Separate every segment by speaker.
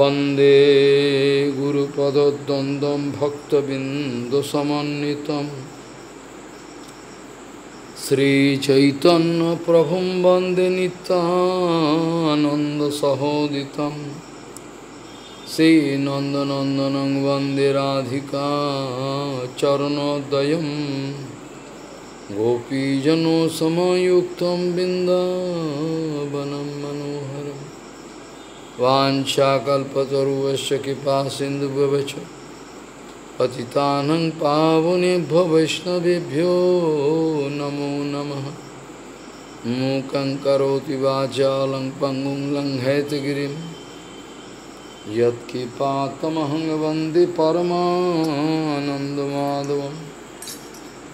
Speaker 1: वन्दे गुरुपदद्वन्द्वं भक्तबिन्दुसमन्वितं श्रीचैतन्यप्रभुं वन्दे नितानन्दसहोदितं श्रीनन्दनन्दनं वन्दे राधिका चरणोदयं गोपीजनोसमयुक्तं बिन्दावनं मनोहर वाशाकल्पतरुवश कृपा सिंधु पति पतितानं पावुनेभ्यो वैष्णवेभ्यो नमो नमः मूकं करोति वाचालं पङ्गुं लङ्घयतगिरिं यत्किपातमहं वन्दे परमानन्दमाधवं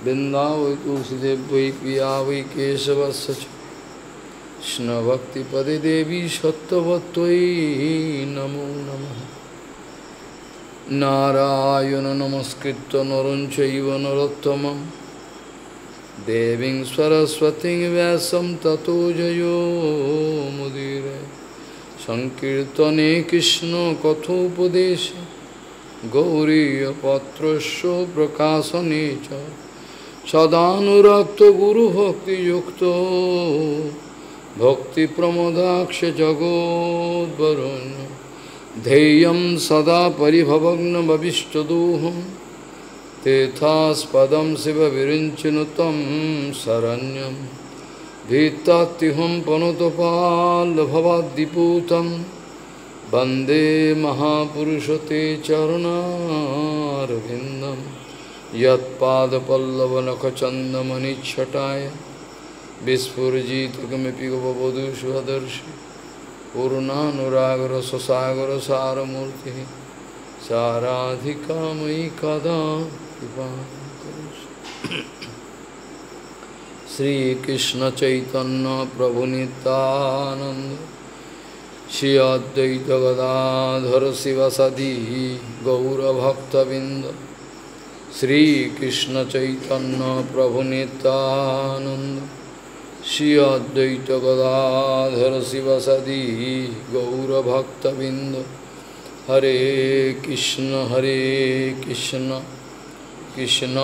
Speaker 1: बिन्दावै वै पिया वै केशवस्य কৃষ্ণভক্তিপদে দেবী সত্যবত্যই নম নম নারায়ণ নমস্কৃত নরঞ্চ নরোত্তম দেবী সরস্বতী ব্যাসম ততো জয়োমুদীর সংকীর্তনে কৃষ্ণ কথোপদেশ গৌরীপত্র প্রকাশনে সদানুরক্ত গুরুভক্তিযুক্ত भक्तिप्रमोदाक्ष जगो वरुण्य धेयं सदा परिभवग्नमविष्टदूहं तेथास्पदं शिवविरिञ्चिनुतं शरण्यं भीतात्यहं पणुतपाल्भवाद्दिपूतं वन्दे महापुरुषते ते चरणां यत्पादपल्लवनखचन्दमनिच्छटाय विस्फुरजी तुगमिपिगवधु सुदर्श पूर्णानुरागर सुसागर सारमूर्ति साराधिका मयि कदा श्री चैतन्य प्रभु श्री अद्वैत गदाधर शिव सदी गौरभक्तबिंद श्री कृष्ण चैतन्य प्रभु श्री अद्वैत गदाधर शिव सदी गौरभक्तबिंद हरे कृष्ण हरे कृष्ण कृष्ण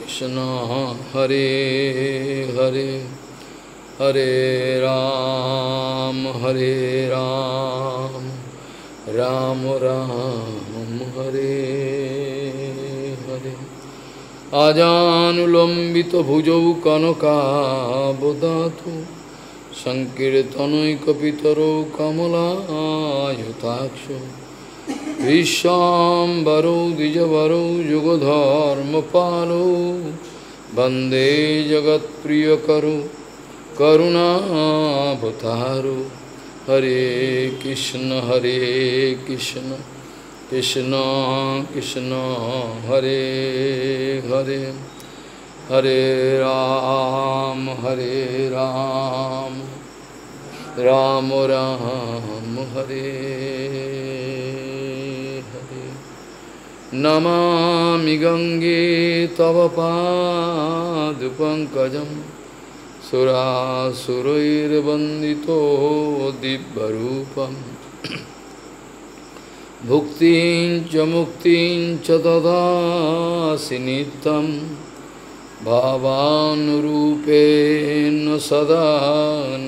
Speaker 1: कृष्ण हरे हरे हरे राम हरे राम राम राम, हरे। আজানুলম্বিত ভুজৌ কনকাবদাত সংকীর্তনৈকিতর কমলায়ুতাক্ষ বিশ্বাম্বরৌ দ্বিজবরৌ যুগধর্মপালৌ বন্দে জগৎপ্রিয়করু করুণাবতারু হরে কৃষ্ণ হরে Krishna Krishna Krishna Hare Hare Hare Ram Hare Ram Ram Ram Hare Hare Namami Gange Tava Padupankajam Surasurair Bandito Dibbarupam भुक्ति मुक्ति न भुक्तिं च मुक्तिं च ददासि नित्यं गौरी निरंतर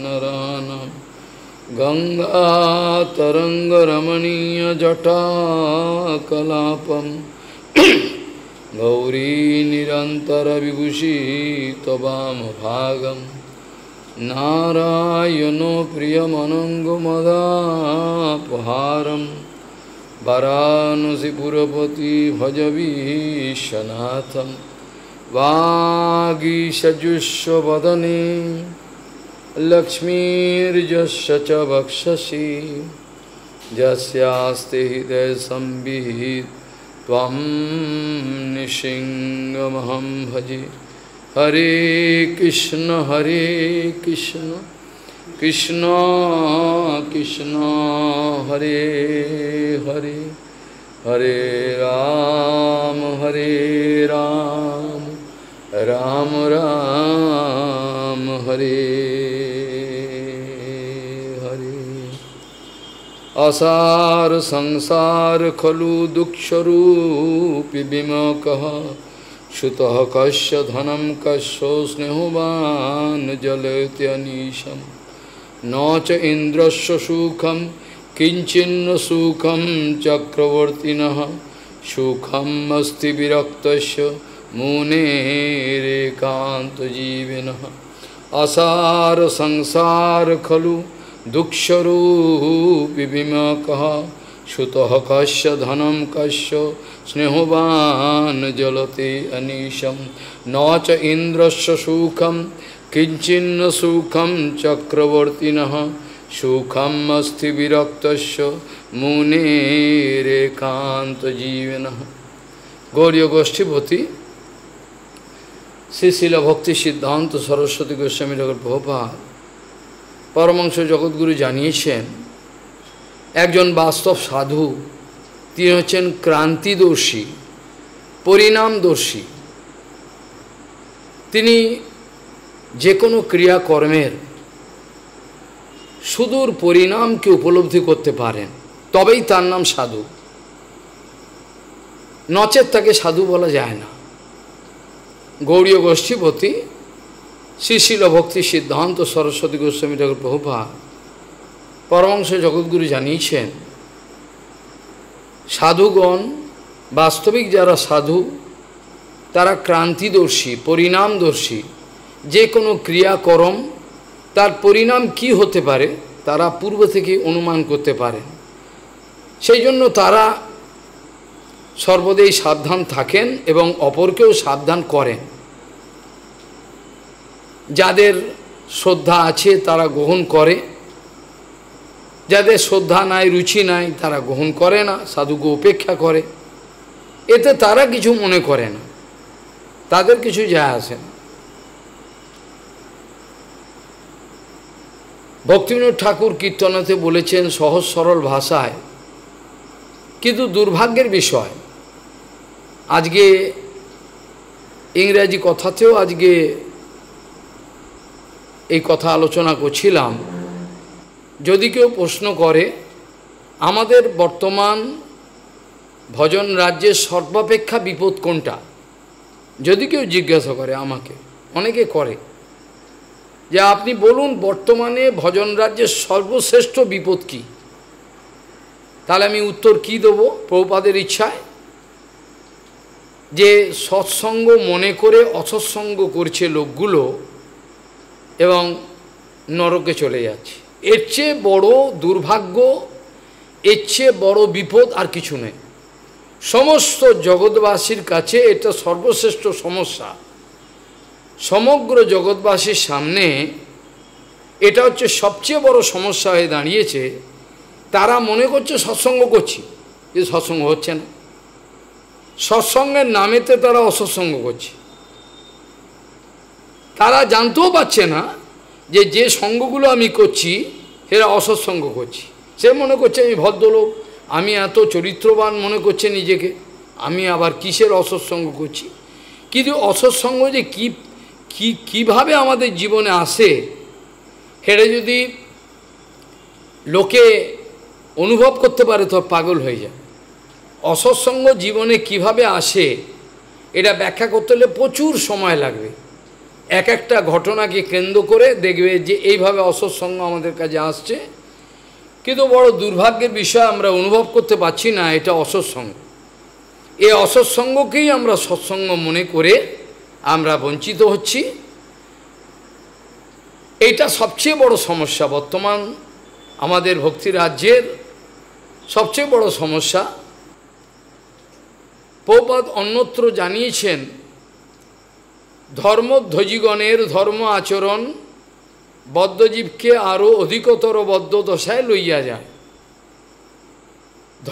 Speaker 1: नरानं गङ्गातरङ्गरमणीयजटाकलापं गौरीनिरन्तरविभूषी त्वमभागं नारायणो प्रियमनङ्गमदापहारम् वाराणसीपुरपति भजवीशनाथं वागीषजुष्वदने लक्ष्मीर्जस्य च वक्षसि हृदय हृदयसंविहित भजे हरे कृष्ण हरे कृष्ण कृष्ण कृष्ण हरे हरे हरे राम हरे राम राम राम हरे हरे असार संसार खलु दुक्षरूपी विमकः श्रुतः कश्य धनं कश्यो स्नेहवान् जलत्यनीशम् न च इंद्रस्व सुखम किंचिन्न सुखम चक्रवर्तिन सुखम अस्ति विरक्त मुनेकांत जीवन असार संसार खलु दुक्षरूपिमक सुत कश धनम कश्य स्नेहवान जलते अनीशम न च सुखम কিঞ্চিন্ন সুখম নহ সুখম অস্থি বিরক্তস্য মুনেকান্ত জীবন গৌরীয় গোষ্ঠীপতি শ্রীশিল ভক্তি সিদ্ধান্ত সরস্বতী গোস্বামী ঠাকুর প্রভুপাত পরমাংশ জগৎগুরু জানিয়েছেন একজন বাস্তব সাধু তিনি হচ্ছেন ক্রান্তিদর্শী পরিণামদর্শী তিনি যে কোনো ক্রিয়াকর্মের সুদূর পরিণামকে উপলব্ধি করতে পারেন তবেই তার নাম সাধু নচেত তাকে সাধু বলা যায় না গৌরীয় গোষ্ঠীপতি শ্রীশিল ভক্তি সিদ্ধান্ত সরস্বতী গোস্বামী ঠাকুর প্রভুপা পরমাংশ জগৎগুরু জানিয়েছেন সাধুগণ বাস্তবিক যারা সাধু তারা ক্রান্তিদর্শী পরিণামদর্শী যে কোনো ক্রিয়াকরম তার পরিণাম কি হতে পারে তারা পূর্ব থেকে অনুমান করতে পারেন সেই জন্য তারা সর্বদাই সাবধান থাকেন এবং অপরকেও সাবধান করেন যাদের শ্রদ্ধা আছে তারা গ্রহণ করে যাদের শ্রদ্ধা নাই রুচি নাই তারা গ্রহণ করে না সাধুকে উপেক্ষা করে এতে তারা কিছু মনে করে না তাদের কিছু যায় আসে না ভক্তিবিনোদ ঠাকুর কীর্তনাতে বলেছেন সহজ সরল ভাষায় কিন্তু দুর্ভাগ্যের বিষয় আজকে ইংরেজি কথাতেও আজকে এই কথা আলোচনা করছিলাম যদি কেউ প্রশ্ন করে আমাদের বর্তমান ভজন রাজ্যের সর্বাপেক্ষা বিপদ কোনটা যদি কেউ জিজ্ঞাসা করে আমাকে অনেকে করে যে আপনি বলুন বর্তমানে ভজন রাজ্যের সর্বশ্রেষ্ঠ বিপদ কী তাহলে আমি উত্তর কি দেব প্রভুপাদের ইচ্ছায় যে সৎসঙ্গ মনে করে অসৎসঙ্গ করছে লোকগুলো এবং নরকে চলে যাচ্ছে এর চেয়ে বড় দুর্ভাগ্য এর চেয়ে বড়ো বিপদ আর কিছু নেই সমস্ত জগৎবাসীর কাছে এটা সর্বশ্রেষ্ঠ সমস্যা সমগ্র জগৎবাসীর সামনে এটা হচ্ছে সবচেয়ে বড় সমস্যা হয়ে দাঁড়িয়েছে তারা মনে করছে সৎসঙ্গ করছি যে সৎসঙ্গ হচ্ছে না সৎসঙ্গের নামেতে তারা অসৎসঙ্গ করছে তারা জানতেও পারছে না যে যে সঙ্গগুলো আমি করছি সেটা অসৎসঙ্গ করছি সে মনে করছে আমি ভদ্রলোক আমি এত চরিত্রবান মনে করছে নিজেকে আমি আবার কিসের অসৎসঙ্গ করছি কিন্তু অসৎসঙ্গ যে কী কি কিভাবে আমাদের জীবনে আসে হেরে যদি লোকে অনুভব করতে পারে তো পাগল হয়ে যায় অসৎসঙ্গ জীবনে কিভাবে আসে এটা ব্যাখ্যা করতে হলে প্রচুর সময় লাগবে এক একটা ঘটনাকে কেন্দ্র করে দেখবে যে এইভাবে অসৎসঙ্গ আমাদের কাছে আসছে কিন্তু বড় দুর্ভাগ্যের বিষয় আমরা অনুভব করতে পারছি না এটা অসৎসঙ্গ এই অসৎসঙ্গকেই আমরা সৎসঙ্গ মনে করে আমরা বঞ্চিত হচ্ছি এটা সবচেয়ে বড় সমস্যা বর্তমান আমাদের ভক্তি রাজ্যের সবচেয়ে বড় সমস্যা পৌপাদ অন্যত্র জানিয়েছেন ধর্মধ্বজিগণের ধর্ম আচরণ বদ্ধজীবকে আরও অধিকতর বদ্ধ দশায় লইয়া যায়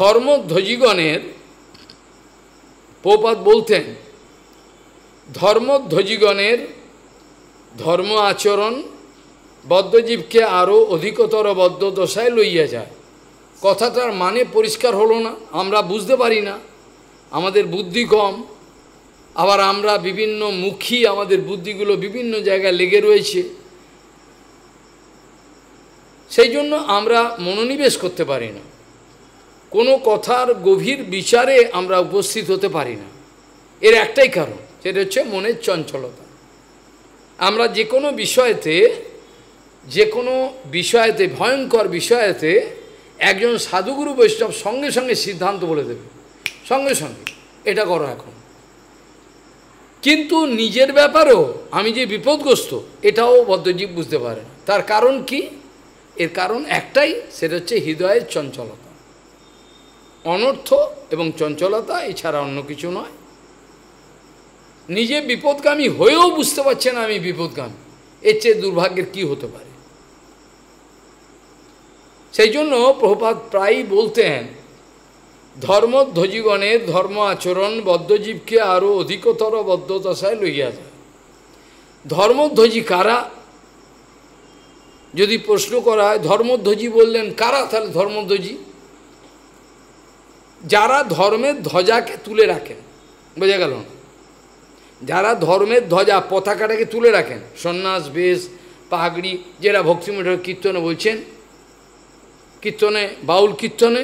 Speaker 1: ধর্মধ্বজিগণের পৌপাত বলতেন ধর্মধ্বজীগণের ধর্ম আচরণ বদ্ধজীবকে আরও অধিকতর বদ্ধ দশায় লইয়া যায় কথাটার মানে পরিষ্কার হলো না আমরা বুঝতে পারি না আমাদের বুদ্ধি কম আবার আমরা বিভিন্ন মুখী আমাদের বুদ্ধিগুলো বিভিন্ন জায়গায় লেগে রয়েছে সেই জন্য আমরা মনোনিবেশ করতে পারি না কোনো কথার গভীর বিচারে আমরা উপস্থিত হতে পারি না এর একটাই কারণ সেটা হচ্ছে মনের চঞ্চলতা আমরা যে কোনো বিষয়তে যে কোনো বিষয়তে ভয়ঙ্কর বিষয়তে একজন সাধুগুরু বৈষ্ণব সঙ্গে সঙ্গে সিদ্ধান্ত বলে দেবে সঙ্গে সঙ্গে এটা করো এখন কিন্তু নিজের ব্যাপারেও আমি যে বিপদগ্রস্ত এটাও বদ্ধজীব বুঝতে পারে তার কারণ কি এর কারণ একটাই সেটা হচ্ছে হৃদয়ের চঞ্চলতা অনর্থ এবং চঞ্চলতা এছাড়া অন্য কিছু নয় নিজে বিপদগামী হয়েও বুঝতে পারছে না আমি বিপদগামী এর চেয়ে দুর্ভাগ্যের কী হতে পারে সেই জন্য প্রভুপাত প্রায়ই বলতেন ধর্মধ্বজীবনের ধর্ম আচরণ বদ্ধজীবকে আরও অধিকতর বদ্ধদশায় লইয়া যায় ধর্মধ্বজি কারা যদি প্রশ্ন করা হয় ধর্মধ্বজি বললেন কারা তাহলে ধর্মধ্বজি যারা ধর্মের ধ্বজাকে তুলে রাখেন বোঝা গেল না যারা ধর্মের ধ্বজা পতাকাটাকে তুলে রাখেন সন্ন্যাস বেশ পাগড়ি যেরা ভক্তিমঠ কীর্তনে বলছেন কীর্তনে বাউল কীর্তনে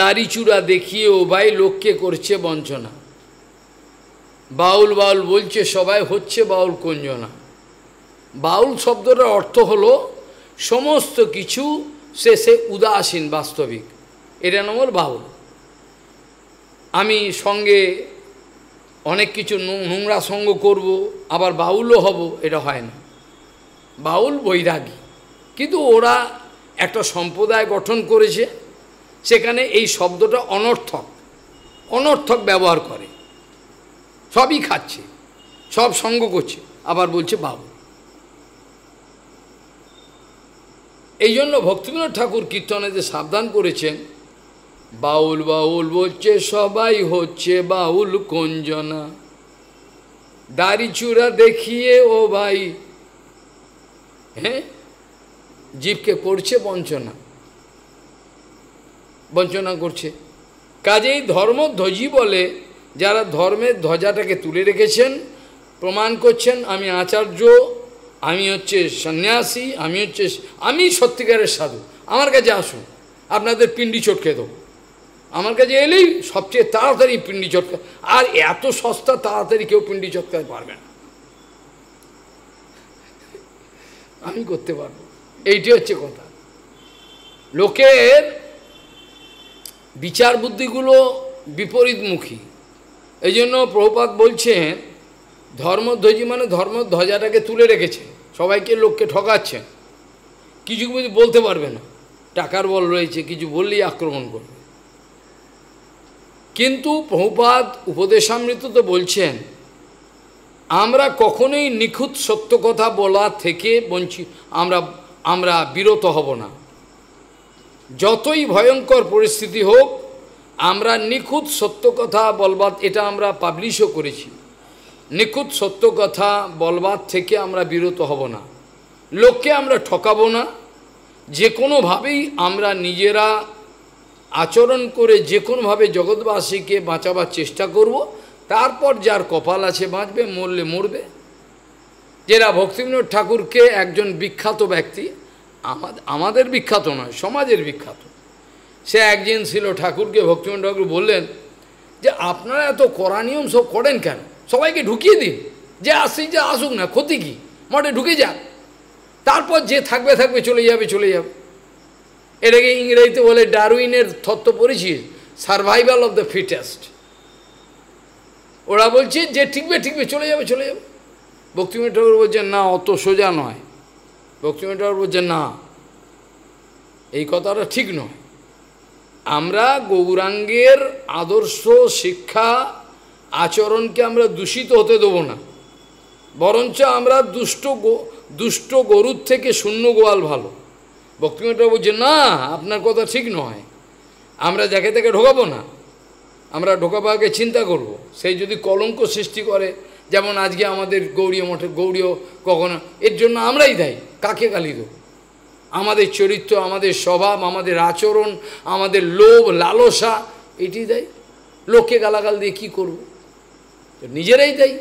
Speaker 1: দাড়ি চূড়া দেখিয়ে ও ভাই লোককে করছে বঞ্চনা বাউল বাউল বলছে সবাই হচ্ছে বাউল কঞ্জনা বাউল শব্দটার অর্থ হলো সমস্ত কিছু শেষে উদাসীন বাস্তবিক এটা নম্বর বাউল আমি সঙ্গে অনেক কিছু নোংরা সঙ্গ করব আবার বাউলও হব এটা হয় না বাউল বৈরাগী কিন্তু ওরা একটা সম্প্রদায় গঠন করেছে সেখানে এই শব্দটা অনর্থক অনর্থক ব্যবহার করে সবই খাচ্ছে সব সঙ্গ করছে আবার বলছে বাউল এই জন্য ভক্তিবিনোদ ঠাকুর কীর্তনে যে সাবধান করেছেন বাউল বাউল বলছে সবাই হচ্ছে বাউল কঞ্জনা দাড়ি চূড়া দেখিয়ে ও ভাই হ্যাঁ জীবকে করছে বঞ্চনা বঞ্চনা করছে কাজেই ধর্মধ্বজি বলে যারা ধর্মের ধ্বজাটাকে তুলে রেখেছেন প্রমাণ করছেন আমি আচার্য আমি হচ্ছে সন্ন্যাসী আমি হচ্ছে আমি সত্যিকারের সাধু আমার কাছে আসুন আপনাদের পিণ্ডি চটকে দেবো আমার কাছে এলেই সবচেয়ে তাড়াতাড়ি পিণ্ডি চটকা আর এত সস্তা তাড়াতাড়ি কেউ পিণ্ডি চটকাতে পারবে না আমি করতে পারবো এইটি হচ্ছে কথা লোকের বিচার বুদ্ধিগুলো বিপরীতমুখী এই জন্য প্রভুপাত বলছেন ধর্মধ্বজি মানে ধর্মধ্বজাটাকে তুলে রেখেছে সবাইকে লোককে ঠকাচ্ছেন কিছু কিছু বলতে পারবে না টাকার বল রয়েছে কিছু বললেই আক্রমণ করবে কিন্তু প্রভুপাদ উপদেশামৃত তো বলছেন আমরা কখনোই নিখুঁত সত্য কথা বলা থেকে বঞ্চিত আমরা আমরা বিরত হব না যতই ভয়ঙ্কর পরিস্থিতি হোক আমরা নিখুঁত সত্য কথা বলবার এটা আমরা পাবলিশও করেছি নিখুঁত সত্য কথা বলবার থেকে আমরা বিরত হব না লোককে আমরা ঠকাবো না যে কোনোভাবেই আমরা নিজেরা আচরণ করে যে কোনোভাবে জগৎবাসীকে বাঁচাবার চেষ্টা করব তারপর যার কপাল আছে বাঁচবে মরলে মরবে যেরা ভক্তিবিনোদ ঠাকুরকে একজন বিখ্যাত ব্যক্তি আমাদের বিখ্যাত নয় সমাজের বিখ্যাত সে একজন ছিল ঠাকুরকে ভক্তিমন ঠাকুর বললেন যে আপনারা এত করা নিয়ম সব করেন কেন সবাইকে ঢুকিয়ে দিন যে আসি যে আসুক না ক্ষতি কী মঠে ঢুকে যাক তারপর যে থাকবে থাকবে চলে যাবে চলে যাবে এটাকে ইংরেজিতে বলে ডারউইনের তত্ত্ব পড়েছি সার্ভাইভাল অফ দ্য ফিটেস্ট ওরা বলছে যে ঠিকবে ঠিকবে চলে যাবে চলে যাবে ভক্তিমী ঠাকুর বলছেন না অত সোজা নয় ভক্তিমী ঠাকুর বলছেন না এই কথাটা ঠিক নয় আমরা গৌরাঙ্গের আদর্শ শিক্ষা আচরণকে আমরা দূষিত হতে দেব না বরঞ্চ আমরা দুষ্ট দুষ্ট গরুর থেকে শূন্য গোয়াল ভালো বক্তৃতা বলছে না আপনার কথা ঠিক নয় আমরা যাকে তাকে ঢোকাবো না আমরা ঢোকাবাকে চিন্তা করব। সেই যদি কলঙ্ক সৃষ্টি করে যেমন আজকে আমাদের গৌরীয় মঠে গৌরীয় কখনো এর জন্য আমরাই দেয় কাকে গালি দেব আমাদের চরিত্র আমাদের স্বভাব আমাদের আচরণ আমাদের লোভ লালসা এটি দেয় লোকে গালাগাল দিয়ে কী করব নিজেরাই দেয়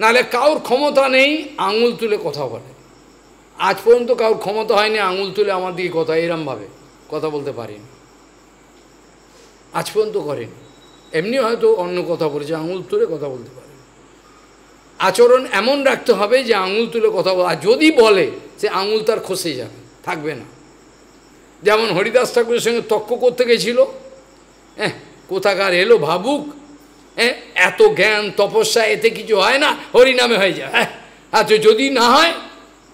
Speaker 1: নাহলে কাউর ক্ষমতা নেই আঙুল তুলে কথা বলে আজ পর্যন্ত কারোর ক্ষমতা হয়নি আঙুল তুলে আমার দিকে কথা এরমভাবে কথা বলতে পারেন আজ পর্যন্ত করেন এমনি হয়তো অন্য কথা বলেছে আঙুল তুলে কথা বলতে পারে আচরণ এমন রাখতে হবে যে আঙুল তুলে কথা বল আর যদি বলে সে আঙুল তার খসে যাবে থাকবে না যেমন হরিদাস ঠাকুরের সঙ্গে তক্ক করতে গেছিল হ্যাঁ কোথাকার এলো ভাবুক হ্যাঁ এত জ্ঞান তপস্যা এতে কিছু হয় না হরিনামে হয়ে যায় হ্যাঁ আচ্ছা যদি না হয়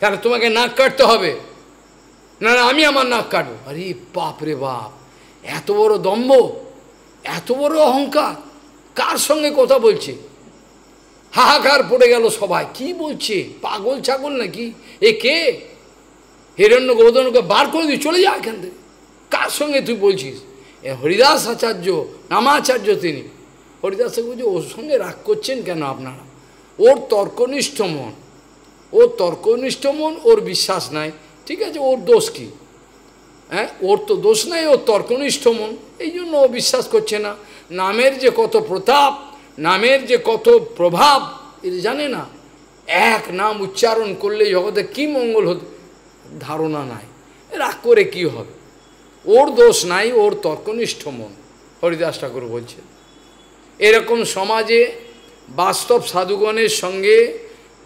Speaker 1: তাহলে তোমাকে নাক কাটতে হবে না না আমি আমার নাক কাটবো আরে বাপ রে বাপ এত বড় দম্ভ এত বড় অহংকার কার সঙ্গে কথা বলছে হাহাকার পড়ে গেল সবাই কি বলছে পাগল ছাগল নাকি এ কে হিরণ্য গোবর্ধনকে বার করে দিই চলে যা এখান থেকে কার সঙ্গে তুই বলছিস এ হরিদাস আচার্য নামাচার্য তিনি হরিদাস বলছে ওর সঙ্গে রাগ করছেন কেন আপনারা ওর তর্কনিষ্ঠ মন ও তর্কনিষ্ঠ মন ওর বিশ্বাস নাই ঠিক আছে ওর দোষ কি হ্যাঁ ওর তো দোষ নাই ও তর্কনিষ্ঠ মন এই জন্য ও বিশ্বাস করছে না নামের যে কত প্রতাপ নামের যে কত প্রভাব এটা জানে না এক নাম উচ্চারণ করলে জগতে কি মঙ্গল হত ধারণা নাই রাগ করে কি হবে ওর দোষ নাই ওর তর্কনিষ্ঠ মন হরিদাস ঠাকুর বলছে এরকম সমাজে বাস্তব সাধুগণের সঙ্গে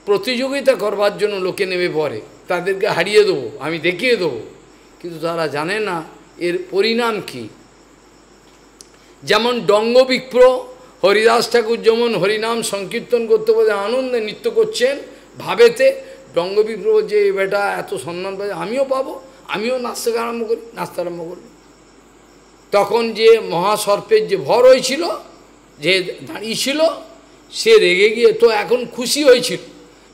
Speaker 1: প্রতিযোগিতা করবার জন্য লোকে নেমে পড়ে তাদেরকে হারিয়ে দেবো আমি দেখিয়ে দেবো কিন্তু তারা জানে না এর পরিণাম কি যেমন ডঙ্গ হরিদাস ঠাকুর যেমন হরিনাম সংকীর্তন করতে বলে আনন্দে নৃত্য করছেন ভাবেতে ডঙ্গ বিপ্র যে বেটা এত সম্মান পাবে আমিও পাবো আমিও নাচতে আরম্ভ করি নাচতে আরম্ভ করি তখন যে মহাসর্পের যে ভর হয়েছিল যে দাঁড়িয়েছিল সে রেগে গিয়ে তো এখন খুশি হয়েছিল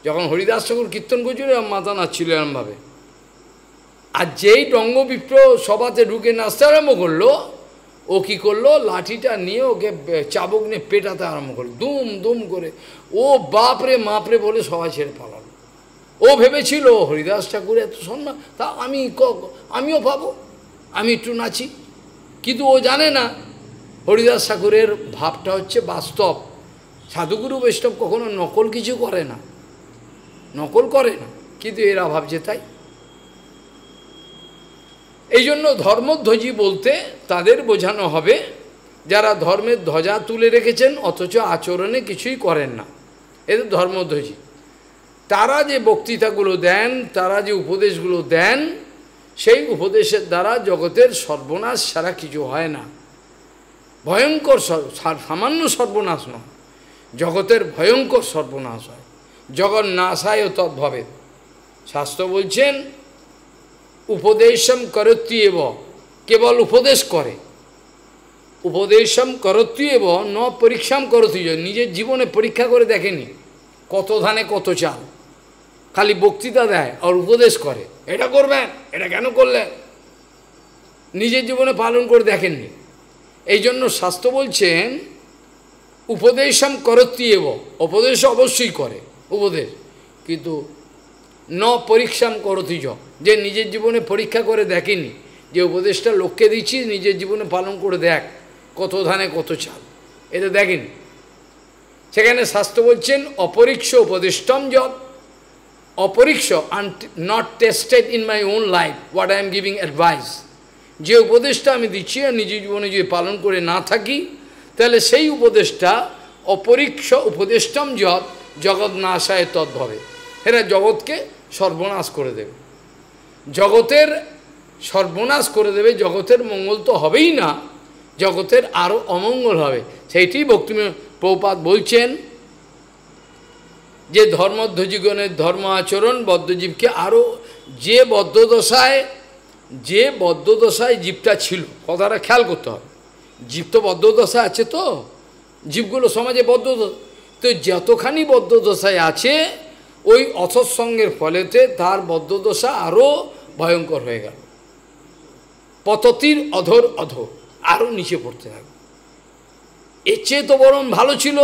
Speaker 1: যখন হরিদাস ঠাকুর কীর্তন করছিল মাথা নাচছিল এরমভাবে আর যেই টঙ্গবিপ্র সভাতে ঢুকে নাচতে আরম্ভ করলো ও কি করলো লাঠিটা নিয়ে ওকে চাবুক নিয়ে পেটাতে আরম্ভ করলো দুম দুম করে ও বাপরে মাপরে বলে সবাই ছেড়ে পালাল ও ভেবেছিল হরিদাস ঠাকুর এত সম্মান তা আমি ক আমিও পাবো আমি একটু নাচি কিন্তু ও জানে না হরিদাস ঠাকুরের ভাবটা হচ্ছে বাস্তব সাধুগুরু বৈষ্ণব কখনো নকল কিছু করে না নকল করে না কিন্তু এরা ভাবছে তাই এই জন্য ধর্মধ্বজি বলতে তাদের বোঝানো হবে যারা ধর্মের ধ্বজা তুলে রেখেছেন অথচ আচরণে কিছুই করেন না এদের ধর্মধ্বজি তারা যে বক্তৃতাগুলো দেন তারা যে উপদেশগুলো দেন সেই উপদেশের দ্বারা জগতের সর্বনাশ ছাড়া কিছু হয় না ভয়ঙ্কর সামান্য সর্বনাশ নয় জগতের ভয়ঙ্কর সর্বনাশ হয় যখন সায় ও তদ্ভাবে শাস্ত্র বলছেন উপদেশম এব কেবল উপদেশ করে উপদেশম এব ন পরীক্ষাম করতি নিজের জীবনে পরীক্ষা করে দেখেনি কত ধানে কত চাল খালি বক্তৃতা দেয় আর উপদেশ করে এটা করবেন এটা কেন করলেন নিজের জীবনে পালন করে দেখেননি এই জন্য শাস্ত্র বলছেন উপদেশম এব উপদেশ অবশ্যই করে উপদেশ কিন্তু ন পরীক্ষাম করতি য যে নিজের জীবনে পরীক্ষা করে দেখেনি যে উপদেশটা লোককে দিচ্ছি নিজের জীবনে পালন করে দেখ কত ধানে কত চাল এটা দেখেন সেখানে শাস্ত্র বলছেন অপরীক্ষ উপদেষ্টম জব অপরিক্ষ not tested in my own life what I am giving advice যে উপদেশটা আমি দিচ্ছি আর নিজের জীবনে যদি পালন করে না থাকি তাহলে সেই উপদেশটা অপরীক্ষ উপদেষ্টম জব জগৎ নাশায় তদ্ভাবে এরা জগৎকে সর্বনাশ করে দেবে জগতের সর্বনাশ করে দেবে জগতের মঙ্গল তো হবেই না জগতের আরও অমঙ্গল হবে সেইটি ভক্তি প্রপাত বলছেন যে ধর্মধ্বজীগণের ধর্ম আচরণ বদ্ধজীবকে আরও যে বদ্ধদশায় যে বদ্ধদশায় জীবটা ছিল কথাটা খেয়াল করতে হবে জীব তো বদ্ধদশা আছে তো জীবগুলো সমাজে বদ্ধ তো যতখানি বদ্ধদশায় আছে ওই অসৎসঙ্গের ফলেতে তার বদ্ধদশা আরও ভয়ঙ্কর হয়ে গেল পততির অধর অধর আরও নিচে পড়তে থাকবে এর চেয়ে তো বরং ভালো ছিল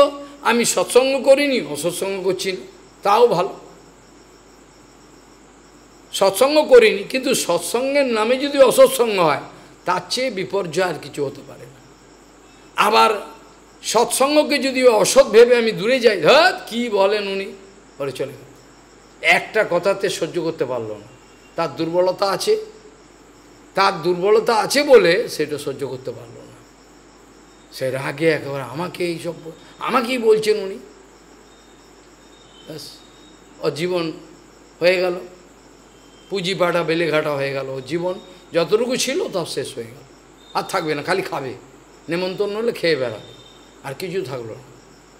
Speaker 1: আমি সৎসঙ্গ করিনি অসৎসঙ্গ করছি তাও ভালো সৎসঙ্গ করিনি কিন্তু সৎসঙ্গের নামে যদি অসৎসঙ্গ হয় তার চেয়ে বিপর্যয় আর কিছু হতে পারে না আবার সৎসঙ্গকে যদি অসৎ ভেবে আমি দূরে যাই ধর কি বলেন উনি বলে চলে একটা কথাতে সহ্য করতে পারল না তার দুর্বলতা আছে তার দুর্বলতা আছে বলে সেটা সহ্য করতে পারল না সে রাগে একেবারে আমাকে এইসব আমাকেই বলছেন উনি ব্যাস ও জীবন হয়ে গেল পুঁজি পাটা বেলেঘাটা হয়ে গেল জীবন যতটুকু ছিল তা শেষ হয়ে গেল আর থাকবে না খালি খাবে নেমন্তন্ন হলে খেয়ে বেড়াবে আর কিছু থাকলো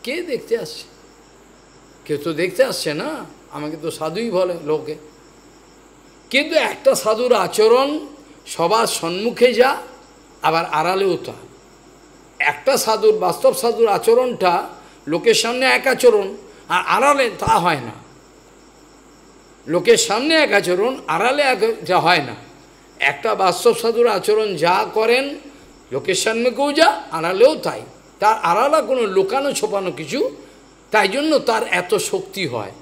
Speaker 1: কে দেখতে আসছে কেউ তো দেখতে আসছে না আমাকে তো সাধুই বলে লোকে কিন্তু একটা সাধুর আচরণ সবার সম্মুখে যা আবার আড়ালেও তা একটা সাধুর বাস্তব সাধুর আচরণটা লোকের সামনে এক আচরণ আর আড়ালে তা হয় না লোকের সামনে এক আচরণ আড়ালে এক যা হয় না একটা বাস্তব সাধুর আচরণ যা করেন লোকের সামনে কেউ যা আড়ালেও তাই তার আলাদা কোনো লোকানো ছোপানো কিছু তাই জন্য তার এত শক্তি হয়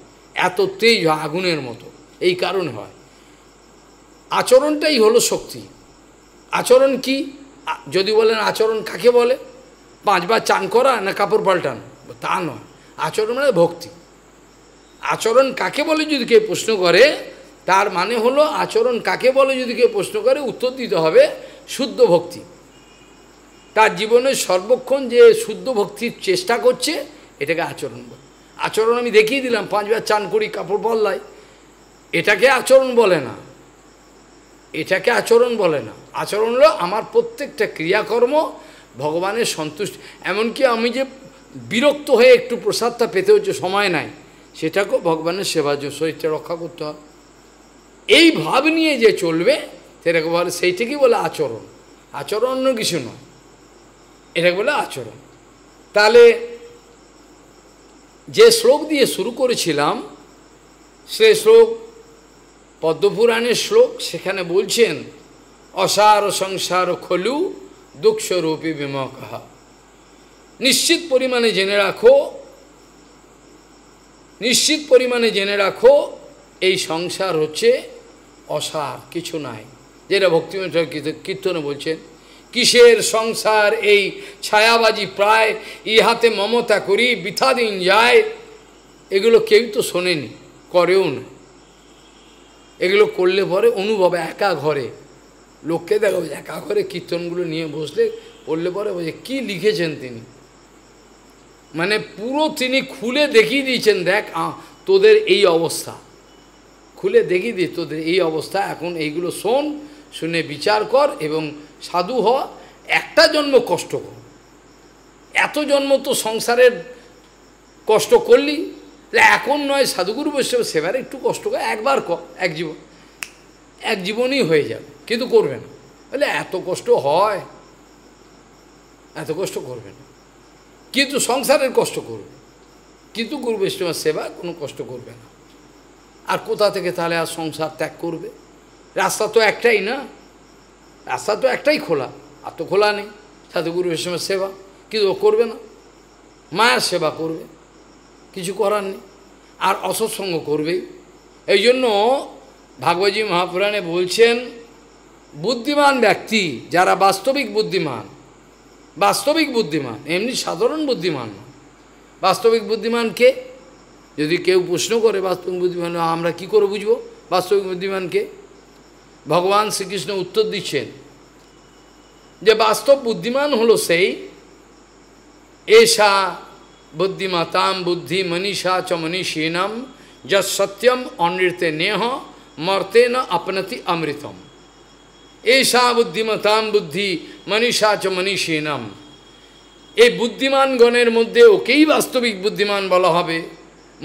Speaker 1: এত তেজ হয় আগুনের মতো এই কারণ হয় আচরণটাই হলো শক্তি আচরণ কি যদি বলেন আচরণ কাকে বলে পাঁচবার চান করা না কাপড় পাল্টান তা নয় আচরণ মানে ভক্তি আচরণ কাকে বলে যদি কেউ প্রশ্ন করে তার মানে হলো আচরণ কাকে বলে যদি কেউ প্রশ্ন করে উত্তর দিতে হবে শুদ্ধ ভক্তি তার জীবনে সর্বক্ষণ যে শুদ্ধ ভক্তির চেষ্টা করছে এটাকে আচরণ বলে আচরণ আমি দেখিয়ে দিলাম পাঁচবার চান করি কাপড় বদলাই এটাকে আচরণ বলে না এটাকে আচরণ বলে না আচরণ হলো আমার প্রত্যেকটা ক্রিয়াকর্ম ভগবানের সন্তুষ্ট এমনকি আমি যে বিরক্ত হয়ে একটু প্রসাদটা পেতে হচ্ছে সময় নাই সেটাকেও ভগবানের সেবা যে শরীরটা রক্ষা করতে হয় এই ভাব নিয়ে যে চলবে সেটাকে বলে সেইটাকেই বলে আচরণ আচরণ অন্য কিছু নয় এটাকে বলে আচরণ তাহলে যে শ্লোক দিয়ে শুরু করেছিলাম সে শ্লোক পদ্মপুরাণের শ্লোক সেখানে বলছেন অসার সংসার খলু দুঃখস্বরূপী কাহা নিশ্চিত পরিমাণে জেনে রাখো নিশ্চিত পরিমাণে জেনে রাখো এই সংসার হচ্ছে অসার কিছু নাই যেটা ভক্তিমন্ত্র কীর্তনে বলছেন কিসের সংসার এই ছায়াবাজি প্রায় ইহাতে মমতা করি বৃথা দিন যায় এগুলো কেউ তো শোনেনি করেও না এগুলো করলে পরে অনুভবে একা ঘরে লোককে দেখো একা ঘরে কীর্তনগুলো নিয়ে বসলে করলে পরে বোঝে কী লিখেছেন তিনি মানে পুরো তিনি খুলে দেখিয়ে দিয়েছেন দেখ তোদের এই অবস্থা খুলে দেখিয়ে দিয়ে তোদের এই অবস্থা এখন এইগুলো শোন শুনে বিচার কর এবং সাধু হ একটা জন্ম কষ্ট কর এত জন্ম তো সংসারের কষ্ট করলি এখন নয় সাধুগুরু বৈষ্ণব সেবার একটু কষ্ট কর একবার ক এক জীবন এক জীবনই হয়ে যাবে কিন্তু করবে না বলে এত কষ্ট হয় এত কষ্ট করবে না কিন্তু সংসারের কষ্ট করবে কিন্তু গুরু বৈষ্ণবের সেবা কোনো কষ্ট করবে না আর কোথা থেকে তাহলে আর সংসার ত্যাগ করবে রাস্তা তো একটাই না রাস্তা তো একটাই খোলা আর তো খোলা নেই সাধুগুরু বৈষ্ণবের সেবা কিন্তু ও করবে না মায়ের সেবা করবে কিছু করার নেই আর অসৎসঙ্গ করবেই এই জন্য ভাগবতী মহাপুরাণে বলছেন বুদ্ধিমান ব্যক্তি যারা বাস্তবিক বুদ্ধিমান বাস্তবিক বুদ্ধিমান এমনি সাধারণ বুদ্ধিমান বাস্তবিক বুদ্ধিমান কে যদি কেউ প্রশ্ন করে বাস্তবিক বুদ্ধিমান আমরা কি করে বুঝবো বাস্তবিক বুদ্ধিমানকে ভগবান শ্রীকৃষ্ণ উত্তর দিচ্ছেন যে বাস্তব বুদ্ধিমান হলো সেই এষা বুদ্ধিমতাম বুদ্ধি মনীষা চ মনীষীণম যা সত্যম অনৃতে নেহ মর্তে ন আপনতি অমৃতম এষা বুদ্ধিমতাম বুদ্ধি মনীষা চ মনীষীণম এই বুদ্ধিমানগণের মধ্যে ওকেই বাস্তবিক বুদ্ধিমান বলা হবে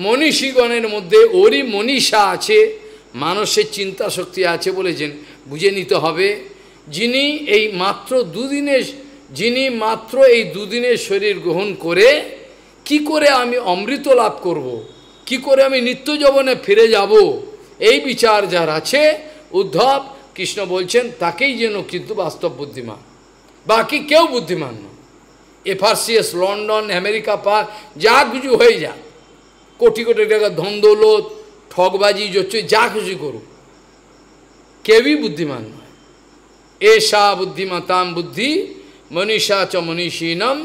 Speaker 1: মনীষীগণের মধ্যে ওরই মনীষা আছে মানুষের চিন্তা শক্তি আছে বলেছেন বুঝে নিতে হবে যিনি এই মাত্র দুদিনের যিনি মাত্র এই দুদিনের শরীর গ্রহণ করে কি করে আমি অমৃত লাভ করব। কি করে আমি নিত্য যৌবনে ফিরে যাব এই বিচার যার আছে উদ্ধব কৃষ্ণ বলছেন তাকেই যেন কিন্তু বাস্তব বুদ্ধিমান বাকি কেউ বুদ্ধিমান নয় এফারসিয়াস লন্ডন আমেরিকা পাক যা কিছু হয়ে যা কোটি কোটি টাকা ধন দৌলত ঠকবাজি জোচ্ছে যা খুশি করুক কেউই বুদ্ধিমান নয় এষা বুদ্ধিমতাম বুদ্ধি মনীষা চ মনীষীনম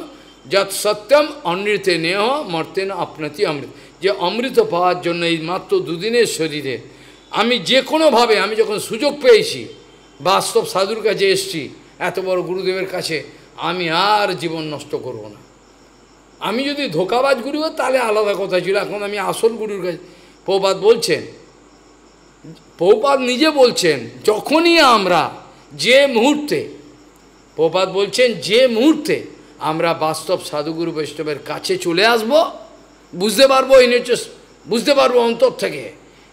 Speaker 1: যত সত্যম অমৃতে নেহ মর্তেন আপনাতি অমৃত যে অমৃত পাওয়ার জন্য এই মাত্র দুদিনের শরীরে আমি যে কোনোভাবে আমি যখন সুযোগ পেয়েছি বাস্তব সাধুর কাছে এসছি এত বড় গুরুদেবের কাছে আমি আর জীবন নষ্ট করব না আমি যদি ধোকাবাজ গুরু তাহলে আলাদা কথা ছিল এখন আমি আসল গুরুর কাছে প্রপাত বলছেন প্রপাত নিজে বলছেন যখনই আমরা যে মুহূর্তে প্রপাত বলছেন যে মুহূর্তে আমরা বাস্তব সাধুগুরু বৈষ্ণবের কাছে চলে আসব বুঝতে পারবো এই বুঝতে পারবো অন্তর থেকে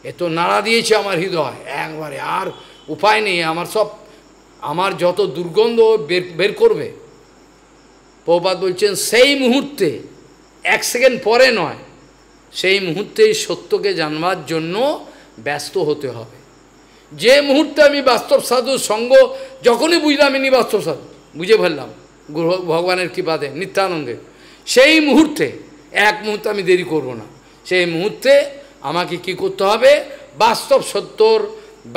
Speaker 1: এ তো নাড়া দিয়েছে আমার হৃদয় একবারে আর উপায় নেই আমার সব আমার যত দুর্গন্ধ বের বের করবে প্রপাত বলছেন সেই মুহূর্তে এক সেকেন্ড পরে নয় সেই মুহূর্তে সত্যকে জানবার জন্য ব্যস্ত হতে হবে যে মুহূর্তে আমি বাস্তব সাধু সঙ্গ যখনই বুঝলাম ইনি বাস্তব সাধু বুঝে ফেললাম ভগবানের কৃপাতে নিত্যানন্দে সেই মুহূর্তে এক মুহূর্তে আমি দেরি করব না সেই মুহূর্তে আমাকে কি করতে হবে বাস্তব সত্যর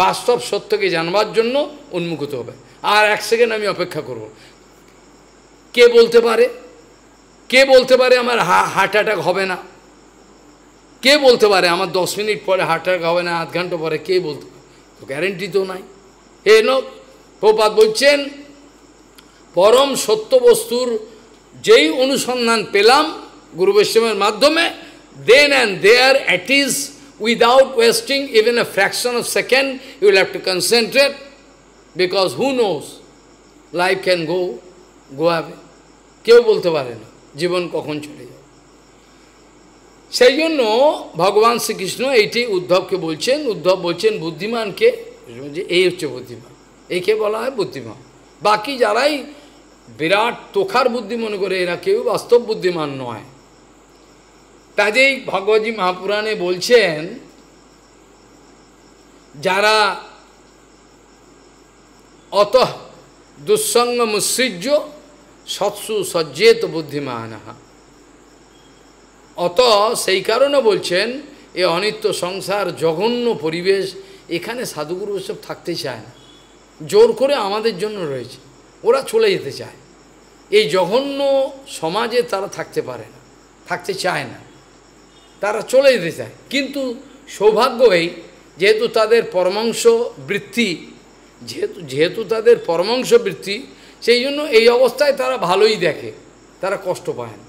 Speaker 1: বাস্তব সত্যকে জানবার জন্য উন্মুখিত হবে আর এক সেকেন্ড আমি অপেক্ষা করব কে বলতে পারে কে বলতে পারে আমার হার্ট অ্যাটাক হবে না কে বলতে পারে আমার দশ মিনিট পরে হার্ট হবে না আধ ঘন্টা পরে কে বলতে পারে গ্যারেন্টি তো নাই এ নো প্রপাত বলছেন পরম সত্য বস্তুর যেই অনুসন্ধান পেলাম গুরু বৈষ্ণবের মাধ্যমে then and there at is without wasting even a fraction of second you will have to concentrate because who knows life can go go কেউ বলতে পারে না জীবন কখন চলে যায় সেই জন্য ভগবান শ্রীকৃষ্ণ এইটি উদ্ধবকে বলছেন উদ্ধব বলছেন বুদ্ধিমানকে যে এই হচ্ছে বুদ্ধিমান একে বলা হয় বুদ্ধিমান বাকি যারাই বিরাট তোখার বুদ্ধি মনে করে এরা কেউ বাস্তব বুদ্ধিমান নয় কাজেই ভগবতী মহাপুরাণে বলছেন যারা অত দুঃসঙ্গ মুসৃজ্য সৎসু সজ্জেত বুদ্ধিমান হা অত সেই কারণে বলছেন এ অনিত্য সংসার জঘন্য পরিবেশ এখানে সাধুগুরু সব থাকতে চায় না জোর করে আমাদের জন্য রয়েছে ওরা চলে যেতে চায় এই জঘন্য সমাজে তারা থাকতে পারে না থাকতে চায় না তারা চলে যেতে চায় কিন্তু সৌভাগ্য এই যেহেতু তাদের পরমাংশ বৃত্তি যেহেতু যেহেতু তাদের পরমাংশ বৃত্তি সেই জন্য এই অবস্থায় তারা ভালোই দেখে তারা কষ্ট পায় না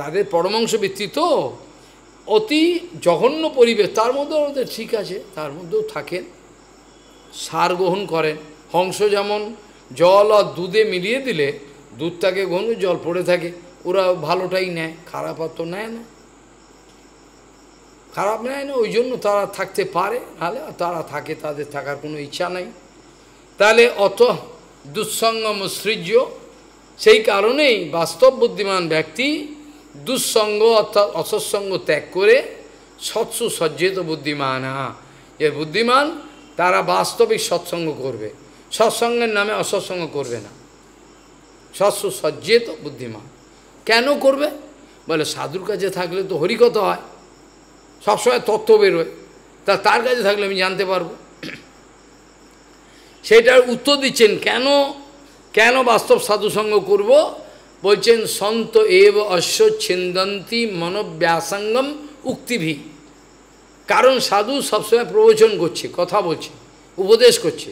Speaker 1: তাদের পরমাংশ বৃত্তি তো অতি জঘন্য পরিবেশ তার মধ্যেও ওদের ঠিক আছে তার মধ্যেও থাকেন সার গ্রহণ করেন হংস যেমন জল আর দুধে মিলিয়ে দিলে দুধটাকে গ্রহণ জল পড়ে থাকে ওরা ভালোটাই নেয় খারাপ আর তো নেয় না খারাপ নেয় না ওই জন্য তারা থাকতে পারে নাহলে তারা থাকে তাদের থাকার কোনো ইচ্ছা নাই তাহলে অত দুঃসঙ্গম সৃজ্য সেই কারণেই বাস্তব বুদ্ধিমান ব্যক্তি দুঃসঙ্গ অর্থাৎ অসৎসঙ্গ ত্যাগ করে সৎসু সজ্জিত বুদ্ধিমান যে বুদ্ধিমান তারা বাস্তবিক সৎসঙ্গ করবে সৎসঙ্গের নামে অসৎসঙ্গ করবে না সৎসু সজ্জিত বুদ্ধিমান কেন করবে বলে সাধুর কাছে থাকলে তো হরিকথা হয় সবসময় তথ্য বেরোয় তা তার কাছে থাকলে আমি জানতে পারবো সেটার উত্তর দিচ্ছেন কেন কেন বাস্তব সাধুসঙ্গ করব বলছেন সন্ত এব অশ্ব ছিন্দন্তি মনোব্যাসঙ্গম উক্তিভি কারণ সাধু সবসময় প্রবচন করছে কথা বলছে উপদেশ করছে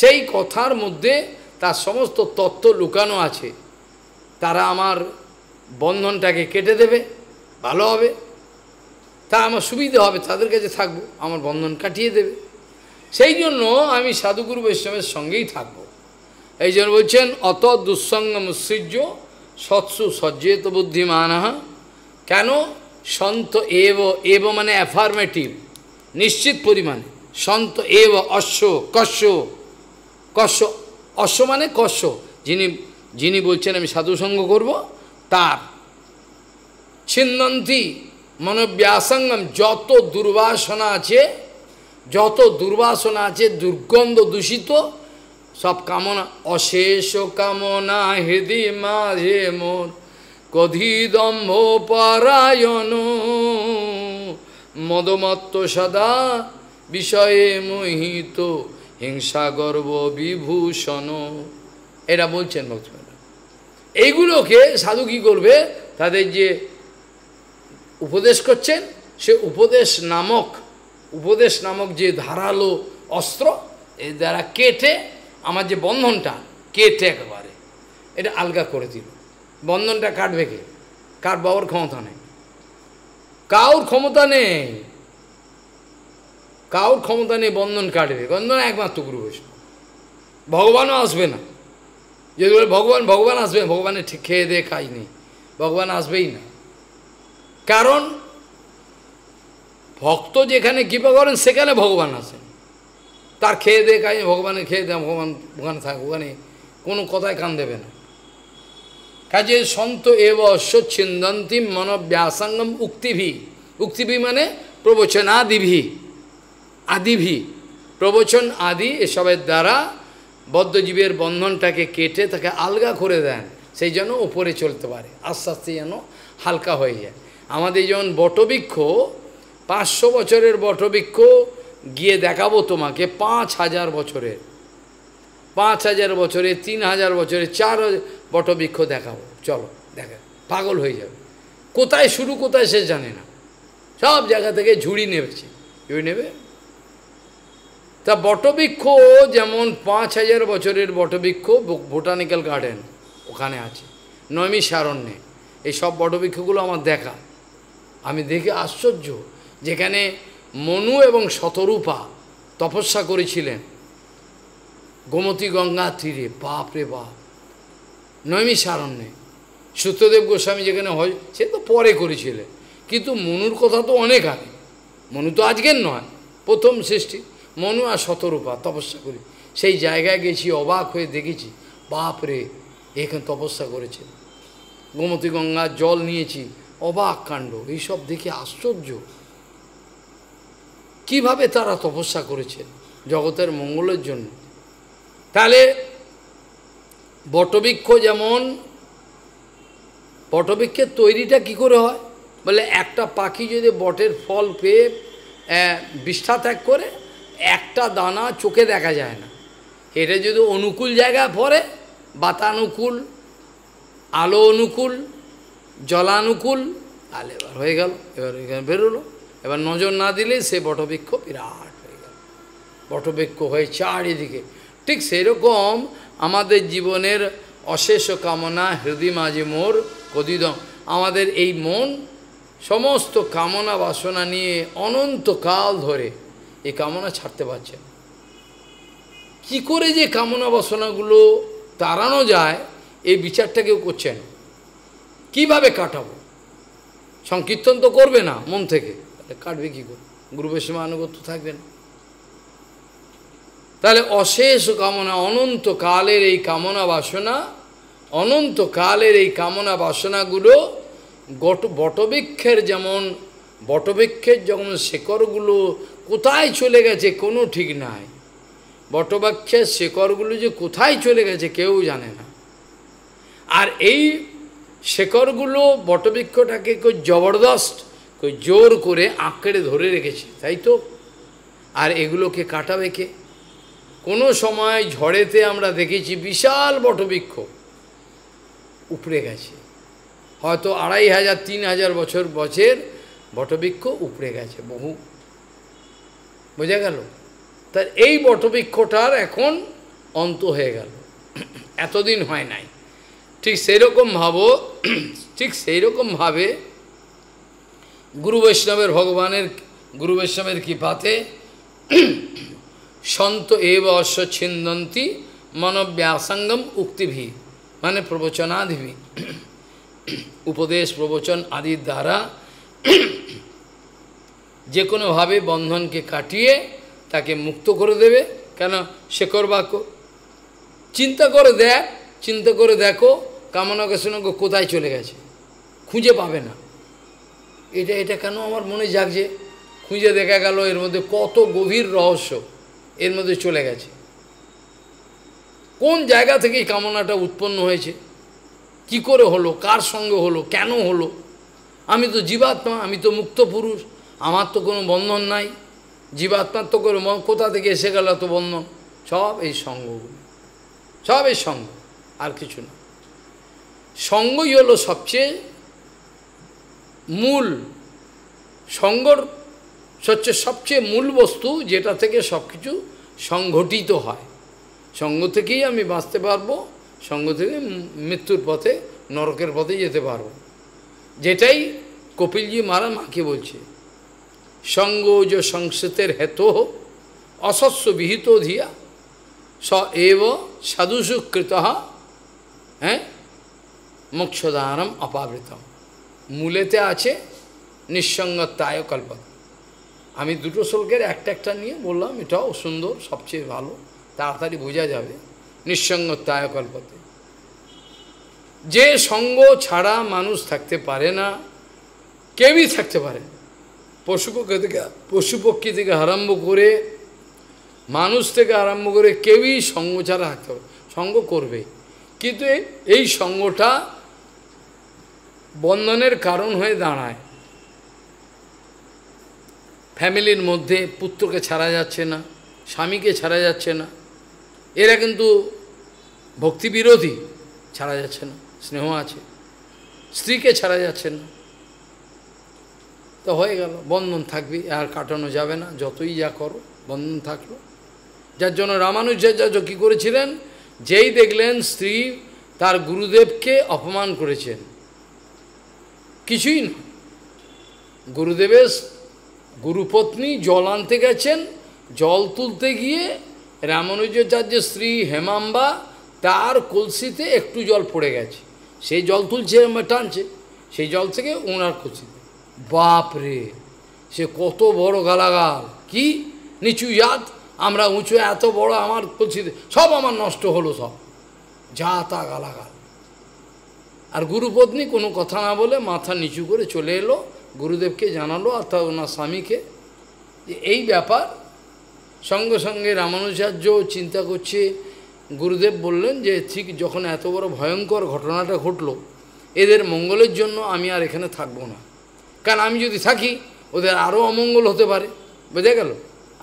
Speaker 1: সেই কথার মধ্যে তার সমস্ত তত্ত্ব লুকানো আছে তারা আমার বন্ধনটাকে কেটে দেবে ভালো হবে তা আমার সুবিধা হবে তাদের কাছে থাকবো আমার বন্ধন কাটিয়ে দেবে সেই জন্য আমি সাধুগুরু বৈষ্ণবের সঙ্গেই থাকবো এই জন্য বলছেন অত দুঃসঙ্গম মুসৃজ্য সৎসু সজ্জিত বুদ্ধিমান কেন সন্ত এব এব মানে অ্যাফার্মেটিভ নিশ্চিত পরিমাণে সন্ত এব অশ্ব কশ্য কশ্য অশ্ব মানে কশ্য যিনি যিনি বলছেন আমি সাধুসঙ্গ করব তার ছিন্দন্তি মনোব্যাসঙ্গম যত দুর্বাসনা আছে যত দুর্বাসনা আছে দুর্গন্ধ দূষিত সব কামনা অশেষ কামনা হৃদি মাঝে মোর কধি দম্ভ পারায়ণ মদমত্ত সদা বিষয়ে মোহিত হিংসা গর্ব বিভূষণ এরা বলছেন ভক্ত এইগুলোকে সাধু কী করবে তাদের যে উপদেশ করছেন সে উপদেশ নামক উপদেশ নামক যে ধারালো অস্ত্র এ দ্বারা কেটে আমার যে বন্ধনটা কে ট্যাগ করে এটা আলগা করে দিল বন্ধনটা কাটবে কে কার বাবার ক্ষমতা নেই কাউর ক্ষমতা নেই কাউর ক্ষমতা নেই বন্ধন কাটবে বন্ধন একমাত্র গুরু বৈষ্ণব ভগবানও আসবে না যদি বলে ভগবান ভগবান আসবে ভগবানের ঠিক খেয়ে দিয়ে খাই নেই ভগবান আসবেই না কারণ ভক্ত যেখানে কৃপা করেন সেখানে ভগবান আসেন তার খেয়ে দিয়ে কাজে ভগবানের খেয়ে দেয় ভগবান ওখানে থাক ওখানে কোনো কথায় কান দেবে না কাজে সন্ত এব অশ্বচ্ছিন্দন্তি ছিন্দন্তি মনব্যাসাঙ্গম উক্তিভি উক্তিভি মানে আদিভি আদিভি প্রবচন আদি এসবের দ্বারা বদ্ধজীবের বন্ধনটাকে কেটে তাকে আলগা করে দেন সেই জন্য ওপরে চলতে পারে আস্তে আস্তে যেন হালকা হয়ে যায় আমাদের যেমন বটবৃক্ষ পাঁচশো বছরের বটবৃক্ষ গিয়ে দেখাবো তোমাকে পাঁচ হাজার বছরের পাঁচ হাজার বছরে তিন হাজার বছরে চার বটবৃক্ষ দেখাবো চলো দেখা পাগল হয়ে যাবে কোথায় শুরু কোথায় সে জানে না সব জায়গা থেকে ঝুড়ি নেবেছে ঝুড়ি নেবে তা বটবৃক্ষ যেমন পাঁচ হাজার বছরের বটবৃক্ষ বোটানিক্যাল গার্ডেন ওখানে আছে নয়মি সারণ্যে এই সব বটবৃক্ষগুলো আমার দেখা আমি দেখে আশ্চর্য যেখানে মনু এবং শতরূপা তপস্যা করেছিলেন গোমতী গঙ্গা তীরে বাপ রে বাপ নৈমিষারণ্যে সত্যদেব গোস্বামী যেখানে হয় সে তো পরে করেছিলেন কিন্তু মনুর কথা তো অনেক আগে মনু তো আজকের নয় প্রথম সৃষ্টি মনু আর শতরূপা তপস্যা করি সেই জায়গায় গেছি অবাক হয়ে দেখেছি বাপ রে এখানে তপস্যা করেছে গোমতী গঙ্গার জল নিয়েছি অবাক কাণ্ড এইসব দেখে আশ্চর্য কিভাবে তারা তপস্যা করেছেন জগতের মঙ্গলের জন্য তাহলে বটবৃক্ষ যেমন বটবৃক্ষের তৈরিটা কি করে হয় বলে একটা পাখি যদি বটের ফল পেয়ে বিষ্ঠা ত্যাগ করে একটা দানা চোখে দেখা যায় না এটা যদি অনুকূল জায়গায় পরে বাতানুকূল আলো অনুকূল জলানুকূল তাহলে এবার হয়ে গেল এবার এখানে বেরোলো এবার নজর না দিলে সে বটবৃক্ষ বিরাট হয়ে গেল বটবৃক্ষ হয়ে চারিদিকে ঠিক সেরকম আমাদের জীবনের অশেষ কামনা হৃদয় মাঝে মোর কদিদম আমাদের এই মন সমস্ত কামনা বাসনা নিয়ে অনন্তকাল ধরে এই কামনা ছাড়তে পারছে না কী করে যে কামনা বাসনাগুলো তাড়ানো যায় এই বিচারটা কেউ করছেন কিভাবে কাটাবো সংকীর্তন তো করবে না মন থেকে কাটবে কী করে গুরুবের সীমা আনুগত্য থাকবেন তাহলে অশেষ কামনা অনন্ত কালের এই কামনা বাসনা অনন্ত কালের এই কামনা বাসনাগুলো গট বটবৃক্ষের যেমন বটবৃক্ষের যখন শেকড়গুলো কোথায় চলে গেছে কোনো ঠিক নাই বটবৃক্ষের শেকড়গুলো যে কোথায় চলে গেছে কেউ জানে না আর এই শেকড়গুলো বটবৃক্ষটাকে কেউ জবরদস্ত জোর করে আঁকড়ে ধরে রেখেছে তাই তো আর এগুলোকে কাটাবে কে কোনো সময় ঝড়েতে আমরা দেখেছি বিশাল বটবৃক্ষ উপড়ে গেছে হয়তো আড়াই হাজার তিন হাজার বছর বছর বটবৃক্ষ উপড়ে গেছে বহু বোঝা গেল তার এই বটবৃক্ষটার এখন অন্ত হয়ে গেল এতদিন হয় নাই ঠিক সেই রকম ভাবো ঠিক সেই রকমভাবে গুরু বৈষ্ণবের ভগবানের গুরু বৈষ্ণবের কৃপাতে সন্ত এব অশ্ব ছিন্দন্তি মনব্যাসঙ্গম উক্তিভি মানে প্রবচনাদিভি উপদেশ প্রবচন আদির দ্বারা যে কোনোভাবে বন্ধনকে কাটিয়ে তাকে মুক্ত করে দেবে কেন শেখর বাক্য চিন্তা করে দেখ চিন্তা করে দেখো কামনা কৃষ্ণজ্ঞ কোথায় চলে গেছে খুঁজে পাবে না এটা এটা কেন আমার মনে জাগছে খুঁজে দেখা গেল এর মধ্যে কত গভীর রহস্য এর মধ্যে চলে গেছে কোন জায়গা থেকে কামনাটা উৎপন্ন হয়েছে কি করে হলো কার সঙ্গে হলো কেন হলো আমি তো জীবাত্মা আমি তো মুক্ত পুরুষ আমার তো কোনো বন্ধন নাই জীবাত্মার তো কোনো কোথা থেকে এসে গেল তো বন্ধন সব এই সঙ্গগুলো সব এই সঙ্গ আর কিছু না সঙ্গই হলো সবচেয়ে মূল সংগর হচ্ছে সবচেয়ে মূল বস্তু যেটা থেকে সব কিছু সংঘটিত হয় সঙ্গ থেকেই আমি বাঁচতে পারবো সঙ্গ থেকে মৃত্যুর পথে নরকের পথে যেতে পারবো যেটাই কপিলজি মারা মাকে বলছে সঙ্গ যে সংস্কৃতের হেত অসস্য বিহিত ধিয়া স এব সাধুসুকৃত হ্যাঁ মোক্ষদানম অপাবৃতম মূলেতে আছে নিঃসঙ্গতায় কল্পনা আমি দুটো শ্লোকের একটা একটা নিয়ে বললাম এটাও সুন্দর সবচেয়ে ভালো তাড়াতাড়ি বোঝা যাবে নিঃসঙ্গতায় কল্পতে যে সঙ্গ ছাড়া মানুষ থাকতে পারে না কেউই থাকতে পারে পশুপক্ষী থেকে পশুপক্ষী থেকে আরম্ভ করে মানুষ থেকে আরম্ভ করে কেউই সঙ্গ ছাড়া থাকতে সঙ্গ করবে কিন্তু এই সঙ্গটা বন্ধনের কারণ হয়ে দাঁড়ায় ফ্যামিলির মধ্যে পুত্রকে ছাড়া যাচ্ছে না স্বামীকে ছাড়া যাচ্ছে না এরা কিন্তু ভক্তি বিরোধী ছাড়া যাচ্ছে না স্নেহ আছে স্ত্রীকে ছাড়া যাচ্ছে না তো হয়ে গেল বন্ধন থাকবে আর কাটানো যাবে না যতই যা করো বন্ধন থাকলো যার জন্য রামানুজাচার্য কী করেছিলেন যেই দেখলেন স্ত্রী তার গুরুদেবকে অপমান করেছেন কিছুই না গুরুদেবের গুরুপত্নী জল আনতে গেছেন জল তুলতে গিয়ে রামানুজাচার্যের স্ত্রী হেমাম্বা তার কলসিতে একটু জল পড়ে গেছে সেই জল তুলছে টানছে সেই জল থেকে ওনার কলসিতে বাপরে সে কত বড় গালাগাল কি নিচু ইয়াদ আমরা উঁচু এত বড় আমার কলসিতে সব আমার নষ্ট হলো সব যা তা গালাগাল আর গুরুপত্নী কোনো কথা না বলে মাথা নিচু করে চলে এলো গুরুদেবকে জানালো অর্থাৎ ওনার স্বামীকে যে এই ব্যাপার সঙ্গে সঙ্গে রামানুচার্য চিন্তা করছে গুরুদেব বললেন যে ঠিক যখন এত বড় ভয়ঙ্কর ঘটনাটা ঘটলো এদের মঙ্গলের জন্য আমি আর এখানে থাকবো না কারণ আমি যদি থাকি ওদের আরও অমঙ্গল হতে পারে বোঝা গেল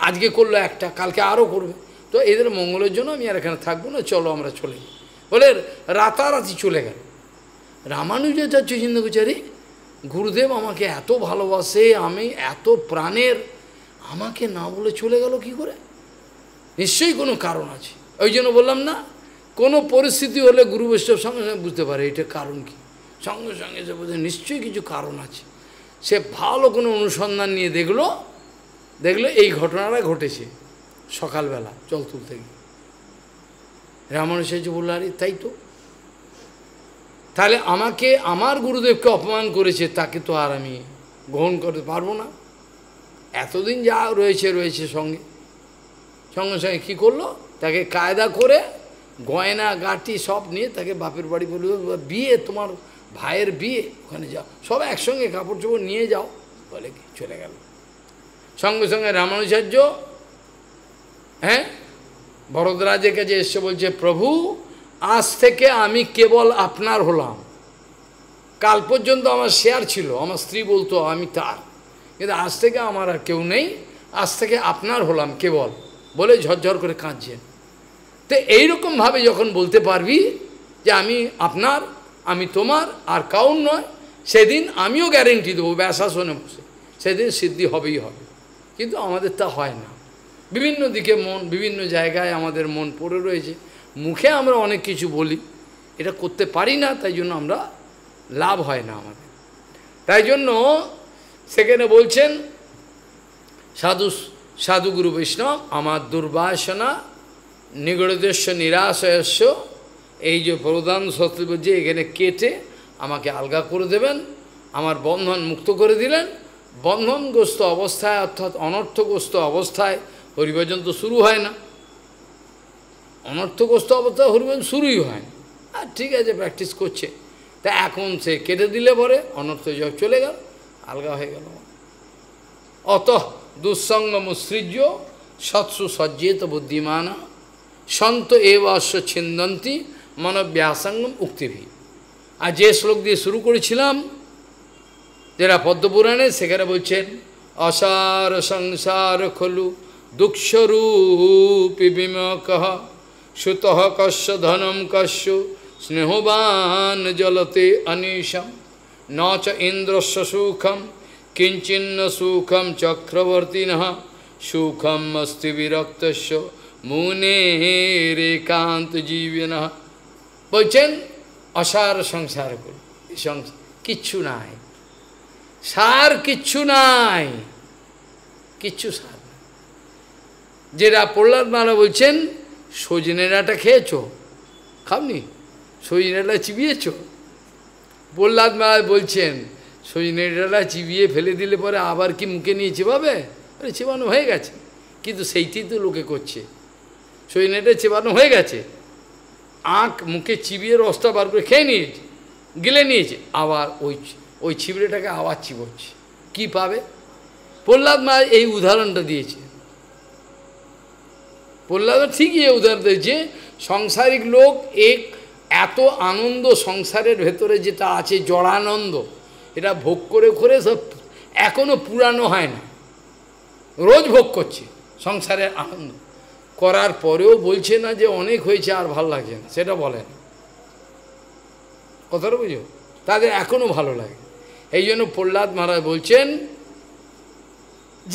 Speaker 1: আজকে করলো একটা কালকে আরও করবে তো এদের মঙ্গলের জন্য আমি আর এখানে থাকবো না চলো আমরা চলে বলে রাতারাতি চলে গেল রামানুজাচার্য সিন্ধুচারী গুরুদেব আমাকে এত ভালোবাসে আমি এত প্রাণের আমাকে না বলে চলে গেল কি করে নিশ্চয়ই কোনো কারণ আছে ওই জন্য বললাম না কোনো পরিস্থিতি হলে গুরু বৈষ্ণব সঙ্গে সঙ্গে বুঝতে পারে এটা কারণ কি সঙ্গে সঙ্গে সে বোঝে নিশ্চয়ই কিছু কারণ আছে সে ভালো কোনো অনুসন্ধান নিয়ে দেখলো দেখলো এই ঘটনাটা ঘটেছে সকালবেলা জল তুলতে গিয়ে রামানুষ বললো আরে তাই তো তাহলে আমাকে আমার গুরুদেবকে অপমান করেছে তাকে তো আর আমি গ্রহণ করতে পারবো না এতদিন যা রয়েছে রয়েছে সঙ্গে সঙ্গে সঙ্গে কী করলো তাকে কায়দা করে গয়না গাটি সব নিয়ে তাকে বাপের বাড়ি বলল বিয়ে তোমার ভাইয়ের বিয়ে ওখানে যাও সব একসঙ্গে কাপড় চোপড় নিয়ে যাও বলে কি চলে গেল সঙ্গে সঙ্গে রামানুচার্য হ্যাঁ বরদরাজের কাছে এসছে বলছে প্রভু আজ থেকে আমি কেবল আপনার হলাম কাল পর্যন্ত আমার শেয়ার ছিল আমার স্ত্রী বলতো আমি তার কিন্তু আজ থেকে আমার আর কেউ নেই আজ থেকে আপনার হলাম কেবল বলে ঝরঝর করে কাঁদছেন তো এইরকমভাবে যখন বলতে পারবি যে আমি আপনার আমি তোমার আর কাউন নয় সেদিন আমিও গ্যারেন্টি দেবো ব্যাসাসনে বসে সেদিন সিদ্ধি হবেই হবে কিন্তু আমাদের তা হয় না বিভিন্ন দিকে মন বিভিন্ন জায়গায় আমাদের মন পড়ে রয়েছে মুখে আমরা অনেক কিছু বলি এটা করতে পারি না তাই জন্য আমরা লাভ হয় না আমাদের তাই জন্য সেখানে বলছেন সাধু সাধুগুরু বৈষ্ণব আমার দুর্বাসনা নিগড়দস্য নিরাশয়স্য এই যে প্রধান শত্রু যে এখানে কেটে আমাকে আলগা করে দেবেন আমার বন্ধন মুক্ত করে দিলেন বন্ধনগ্রস্ত অবস্থায় অর্থাৎ অনর্থগ্রস্ত অবস্থায় হরিভজন তো শুরু হয় না অনর্থগ্রস্ত অবস্থা হরিবন শুরুই হয় আর ঠিক আছে প্র্যাকটিস করছে তা এখন সে কেটে দিলে পরে অনর্থ জব চলে গেল আলগা হয়ে গেল অত দুঃসঙ্গ মুসৃজ্য সৎসু সজ্জিত বুদ্ধিমান সন্ত এ অশ্ব ছিন্দন্তি মনব্যাসঙ্গম উক্তিভি আর যে শ্লোক দিয়ে শুরু করেছিলাম যেটা পদ্মপুরাণে সেখানে বলছেন অসার সংসার খলু দুঃখস্বরূপী বিমকহ সুতহ কস্য ধনম কস্য স্নেহবান জলতে অনিশম ন চ ইন্দ্রস্য সুখম কিঞ্চিন্ন সুখম চক্রবর্তিন সুখম অস্তি বিরক্তস্য মুনে রেকান্ত জীবন বলছেন অসার সংসার করি সংসার কিচ্ছু নাই সার কিচ্ছু নাই কিচ্ছু সার যেটা প্রহ্লাদ মারা বলছেন সজনে ডাঁটা খেয়েছো খাবনি সজনে ডাঁটা চিবিয়েছ প্রহ্লাদ মহারাজ বলছেন সজনে ডাঁটা চিবিয়ে ফেলে দিলে পরে আবার কি মুখে নিয়ে চেবাবে আরে চেবানো হয়ে গেছে কিন্তু সেইটি তো লোকে করছে সজনেটা চেবানো হয়ে গেছে আঁক মুখে চিবিয়ে রসটা বার করে খেয়ে নিয়েছে গিলে নিয়েছে আবার ওই ওই ছিবড়েটাকে আবার চিবোচ্ছে কি পাবে প্রহ্লাদ মহারাজ এই উদাহরণটা দিয়েছে প্রহ্লাদ ঠিকই উদার উদাহরণ দিয়েছে সংসারিক লোক এক এত আনন্দ সংসারের ভেতরে যেটা আছে জড়ানন্দ এটা ভোগ করে করে সব এখনও পুরানো হয় না রোজ ভোগ করছে সংসারের আনন্দ করার পরেও বলছে না যে অনেক হয়েছে আর ভাল লাগছে না সেটা বলে না কথাটা বুঝো তাদের এখনও ভালো লাগে এই জন্য প্রহ্লাদ মহারাজ বলছেন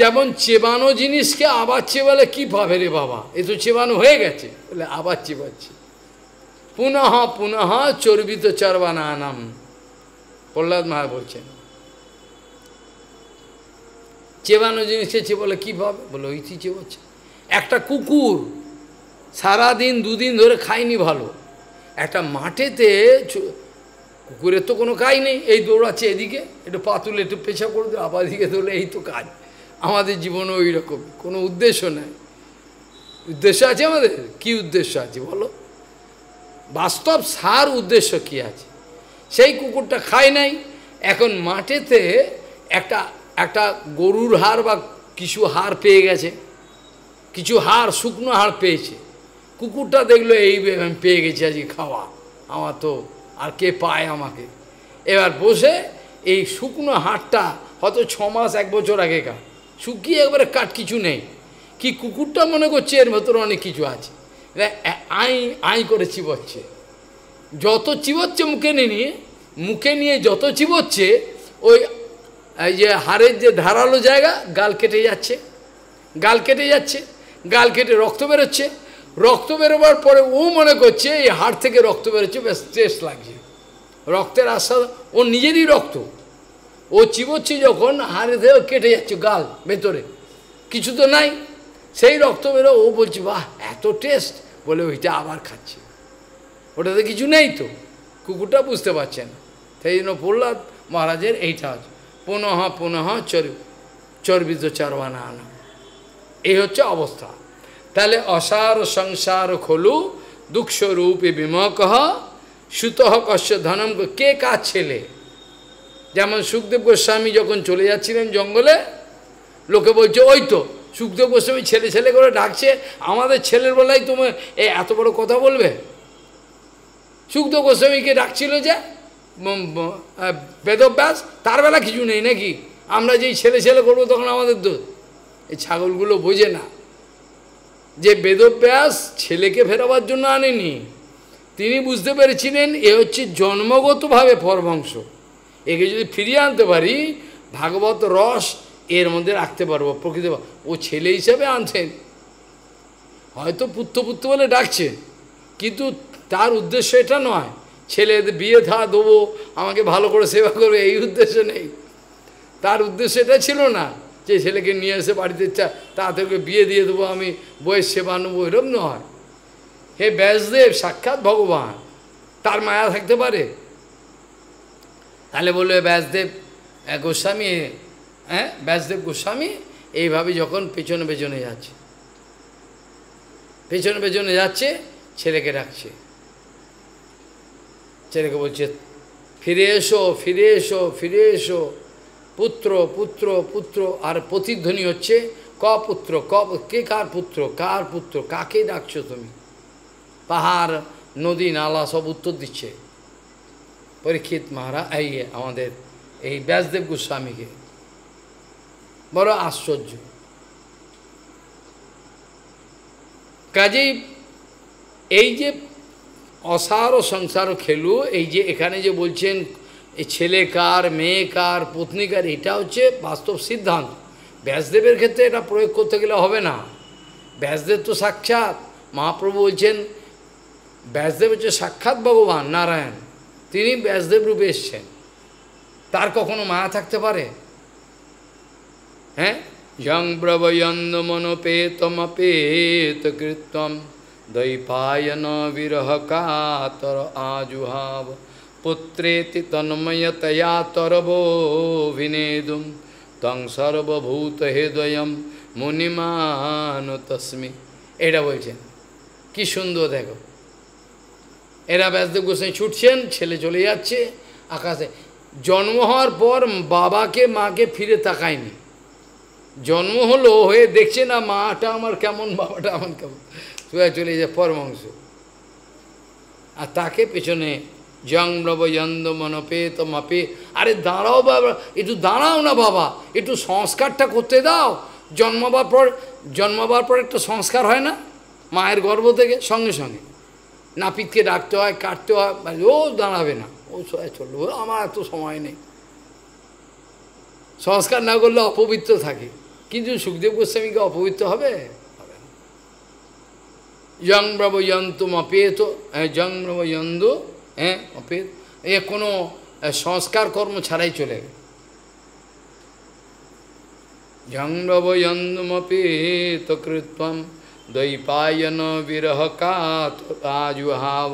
Speaker 1: যেমন চেবানো জিনিসকে আবার চেবালে কি পাবে রে বাবা এ তো চেবানো হয়ে গেছে বলে আবার চেবাচ্ছে পুনঃ পুনঃ চর্বিত নাম প্রহ্লাদ মহারাজ বলছেন চেবানো জিনিসকে চেবালে কি পাবে বলে ওইটি চেবাচ্ছে একটা কুকুর সারাদিন দুদিন ধরে খায়নি ভালো একটা মাঠেতে কুকুরের তো কোনো কাজ নেই এই দৌড়াচ্ছে এদিকে একটু পাতুল একটু পেশা করে দেবে আবার এদিকে দৌড়লে এই তো কাজ আমাদের জীবনে ওই রকম কোনো উদ্দেশ্য নাই উদ্দেশ্য আছে আমাদের কি উদ্দেশ্য আছে বলো বাস্তব সার উদ্দেশ্য কি আছে সেই কুকুরটা খায় নাই এখন মাঠেতে একটা একটা গরুর হাড় বা কিছু হাড় পেয়ে গেছে কিছু হাড় শুকনো হার পেয়েছে কুকুরটা দেখলো এই পেয়ে গেছে আজকে খাওয়া আমার তো আর কে পায় আমাকে এবার বসে এই শুকনো হাড়টা হয়তো ছ মাস এক বছর আগেকার শুকিয়ে একবারে কাঠ কিছু নেই কি কুকুরটা মনে করছে এর ভেতরে অনেক কিছু আছে আই আই করে চিবচ্ছে যত চিবচ্ছে মুখে নিয়ে মুখে নিয়ে যত চিবচ্ছে ওই এই যে হাড়ের যে ধারালো জায়গা গাল কেটে যাচ্ছে গাল কেটে যাচ্ছে গাল কেটে রক্ত বেরোচ্ছে রক্ত বেরোবার পরে ও মনে করছে এই হাড় থেকে রক্ত বেরোচ্ছে বেশ টেস্ট লাগছে রক্তের আস্বাদ ও নিজেরই রক্ত ও চিবচ্ছি যখন হাড়ে দেহ কেটে যাচ্ছে গাল ভেতরে কিছু তো নাই সেই রক্ত বেরো ও বলছে বাহ এত টেস্ট বলে ওইটা আবার খাচ্ছে ওটাতে কিছু নেই তো কুকুরটা বুঝতে পারছে না সেই জন্য প্রহ্লাদ মহারাজের এইটা আছে পুনঃ পুনঃ চর চর্বিত চর্বানা আনা এই হচ্ছে অবস্থা তাহলে অসার সংসার খোলু দুঃখস্বরূপে বিমক সুতহ কশ্য ধনম কে কার ছেলে যেমন সুখদেব গোস্বামী যখন চলে যাচ্ছিলেন জঙ্গলে লোকে বলছে ওই তো সুখদেব গোস্বামী ছেলে ছেলে করে ডাকছে আমাদের ছেলের বেলায় তুমি এ এত বড় কথা বলবে সুখদেব গোস্বামীকে ডাকছিল যে বেদব্যাস তার বেলা কিছু নেই নাকি আমরা যেই ছেলে ছেলে করবো তখন আমাদের দোষ এই ছাগলগুলো বোঝে না যে বেদব্যাস ছেলেকে ফেরাবার জন্য আনেনি তিনি বুঝতে পেরেছিলেন এ হচ্ছে জন্মগতভাবে পরবংশ একে যদি ফিরিয়ে আনতে পারি ভাগবত রস এর মধ্যে রাখতে পারবো প্রকৃত ও ছেলে হিসাবে আনছেন হয়তো পুত্র পুত্র বলে ডাকছে কিন্তু তার উদ্দেশ্য এটা নয় ছেলে বিয়ে থা দেবো আমাকে ভালো করে সেবা করবে এই উদ্দেশ্য নেই তার উদ্দেশ্য এটা ছিল না যে ছেলেকে নিয়ে এসে বাড়িতে চা তাদেরকে বিয়ে দিয়ে দেবো আমি বইয়ের সেবা নেবো এরম নয় হে ব্যাসদেব সাক্ষাৎ ভগবান তার মায়া থাকতে পারে তাহলে বললো ব্যাসদেব গোস্বামী হ্যাঁ ব্যাসদেব গোস্বামী এইভাবে যখন পেছনে পেছনে যাচ্ছে পেছনে পেছনে যাচ্ছে ছেলেকে ডাকছে ছেলেকে বলছে ফিরে এসো ফিরে এসো ফিরে এসো পুত্র পুত্র পুত্র আর প্রতিধ্বনি হচ্ছে ক পুত্র ক কে কার পুত্র কার পুত্র কাকে ডাকছো তুমি পাহাড় নদী নালা সব উত্তর দিচ্ছে পরীক্ষিত মহারাজ এই আমাদের এই ব্যাসদেব গোস্বামীকে বড় আশ্চর্য কাজেই এই যে অসার ও সংসার খেলু এই যে এখানে যে বলছেন ছেলে কার মেয়ে কার পত্নী কার এটা হচ্ছে বাস্তব সিদ্ধান্ত ব্যাসদেবের ক্ষেত্রে এটা প্রয়োগ করতে গেলে হবে না ব্যাসদেব তো সাক্ষাৎ মহাপ্রভু বলছেন ব্যাসদেব হচ্ছে সাক্ষাৎ ভগবান নারায়ণ তিনি ব্যাসদেব রূপে এসছেন তার কখনো মায়া থাকতে পারে হ্যাঁ যং ব্রবয়ন্দ মনোপেতমপেত কৃত্তম দৈপায়ন বিরহ কাতর আজুহাব পুত্রেতি তন্ময়তয়া তরবোভিনেদুম তং সর্বভূত হৃদয়ম মুনিমান তস্মি এটা বলছেন কি সুন্দর দেখো এরা ব্যাসদেব গোসাই ছুটছেন ছেলে চলে যাচ্ছে আকাশে জন্ম হওয়ার পর বাবাকে মাকে ফিরে তাকায়নি জন্ম হলো হয়ে দেখছে না মাটা আমার কেমন বাবাটা আমার কেমন সোয়া চলে যায় পরমাংস আর তাকে পেছনে জং মন পে মনপে মাপে আরে দাঁড়াও বাবা একটু দাঁড়াও না বাবা একটু সংস্কারটা করতে দাও জন্মাবার পর জন্মাবার পর একটা সংস্কার হয় না মায়ের গর্ব থেকে সঙ্গে সঙ্গে নাপিতকে ডাকতে হয় কাটতে হয় ও দাঁড়াবে না ও সবাই চলবে আমার এত সময় নেই সংস্কার না করলে অপবিত্র থাকে কিন্তু সুখদেব গোস্বামীকে অপবিত্র হবে যং ব্রবয়ন্তুম অপেত যং ব্রবয়ন্ত হ্যাঁ অপেত এ কোনো সংস্কার কর্ম ছাড়াই চলে গেল যং ব্রবয়ন্তুম অপেত কৃত্বম Daipayana virahakat ajuhav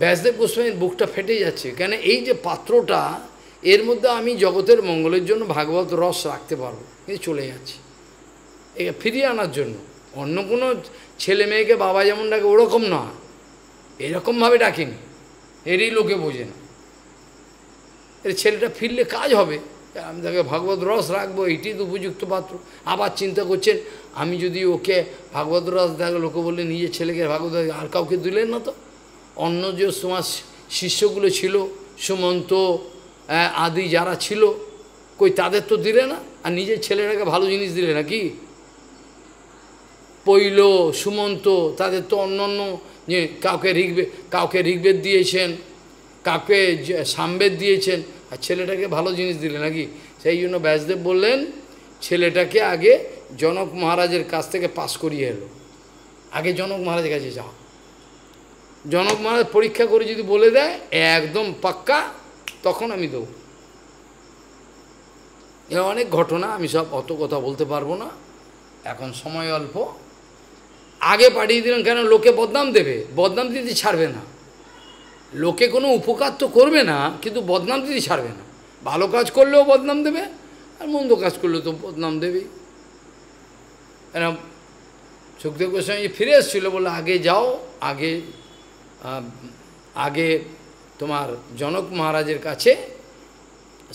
Speaker 1: ব্যাসদেব গোস্বামীর বুকটা ফেটে যাচ্ছে কেন এই যে পাত্রটা এর মধ্যে আমি জগতের মঙ্গলের জন্য ভাগবত রস রাখতে পারবো কিন্তু চলে যাচ্ছি এই ফিরিয়ে আনার জন্য অন্য কোনো ছেলে মেয়েকে বাবা যেমন ডাকে ওরকম না এরকমভাবে ডাকেনি এরই লোকে বোঝে না এর ছেলেটা ফিরলে কাজ হবে আমি তাকে ভাগবত রস রাখবো এইটি তো উপযুক্ত পাত্র আবার চিন্তা করছেন আমি যদি ওকে ভাগবত রাজ দেখ লোকে বললে নিজের ছেলেকে ভাগবত আর কাউকে দিলেন না তো অন্য যে সমাজ শিষ্যগুলো ছিল সুমন্ত আদি যারা ছিল কই তাদের তো দিলে না আর নিজের ছেলেটাকে ভালো জিনিস দিলে না কি পৈল সুমন্ত তাদের তো অন্য অন্য যে কাউকে রিগবে কাউকে ঋগ্বেদ দিয়েছেন কাউকে সামবেদ দিয়েছেন আর ছেলেটাকে ভালো জিনিস দিলে নাকি সেই জন্য ব্যাসদেব বললেন ছেলেটাকে আগে জনক মহারাজের কাছ থেকে পাস করিয়ে এলো আগে জনক মহারাজের কাছে যাও জনক মহারাজ পরীক্ষা করে যদি বলে দেয় একদম পাক্কা তখন আমি দেব এর অনেক ঘটনা আমি সব অত কথা বলতে পারবো না এখন সময় অল্প আগে পাঠিয়ে দিলেন কেন লোকে বদনাম দেবে বদনাম দিতে ছাড়বে না লোকে কোনো উপকার তো করবে না কিন্তু বদনাম দিতে ছাড়বে না ভালো কাজ করলেও বদনাম দেবে আর মন্দ কাজ করলেও তো বদনাম দেবেই এরম সুখদেব গোস্বামী ফিরে এসেছিলো বলে আগে যাও আগে আগে তোমার জনক মহারাজের কাছে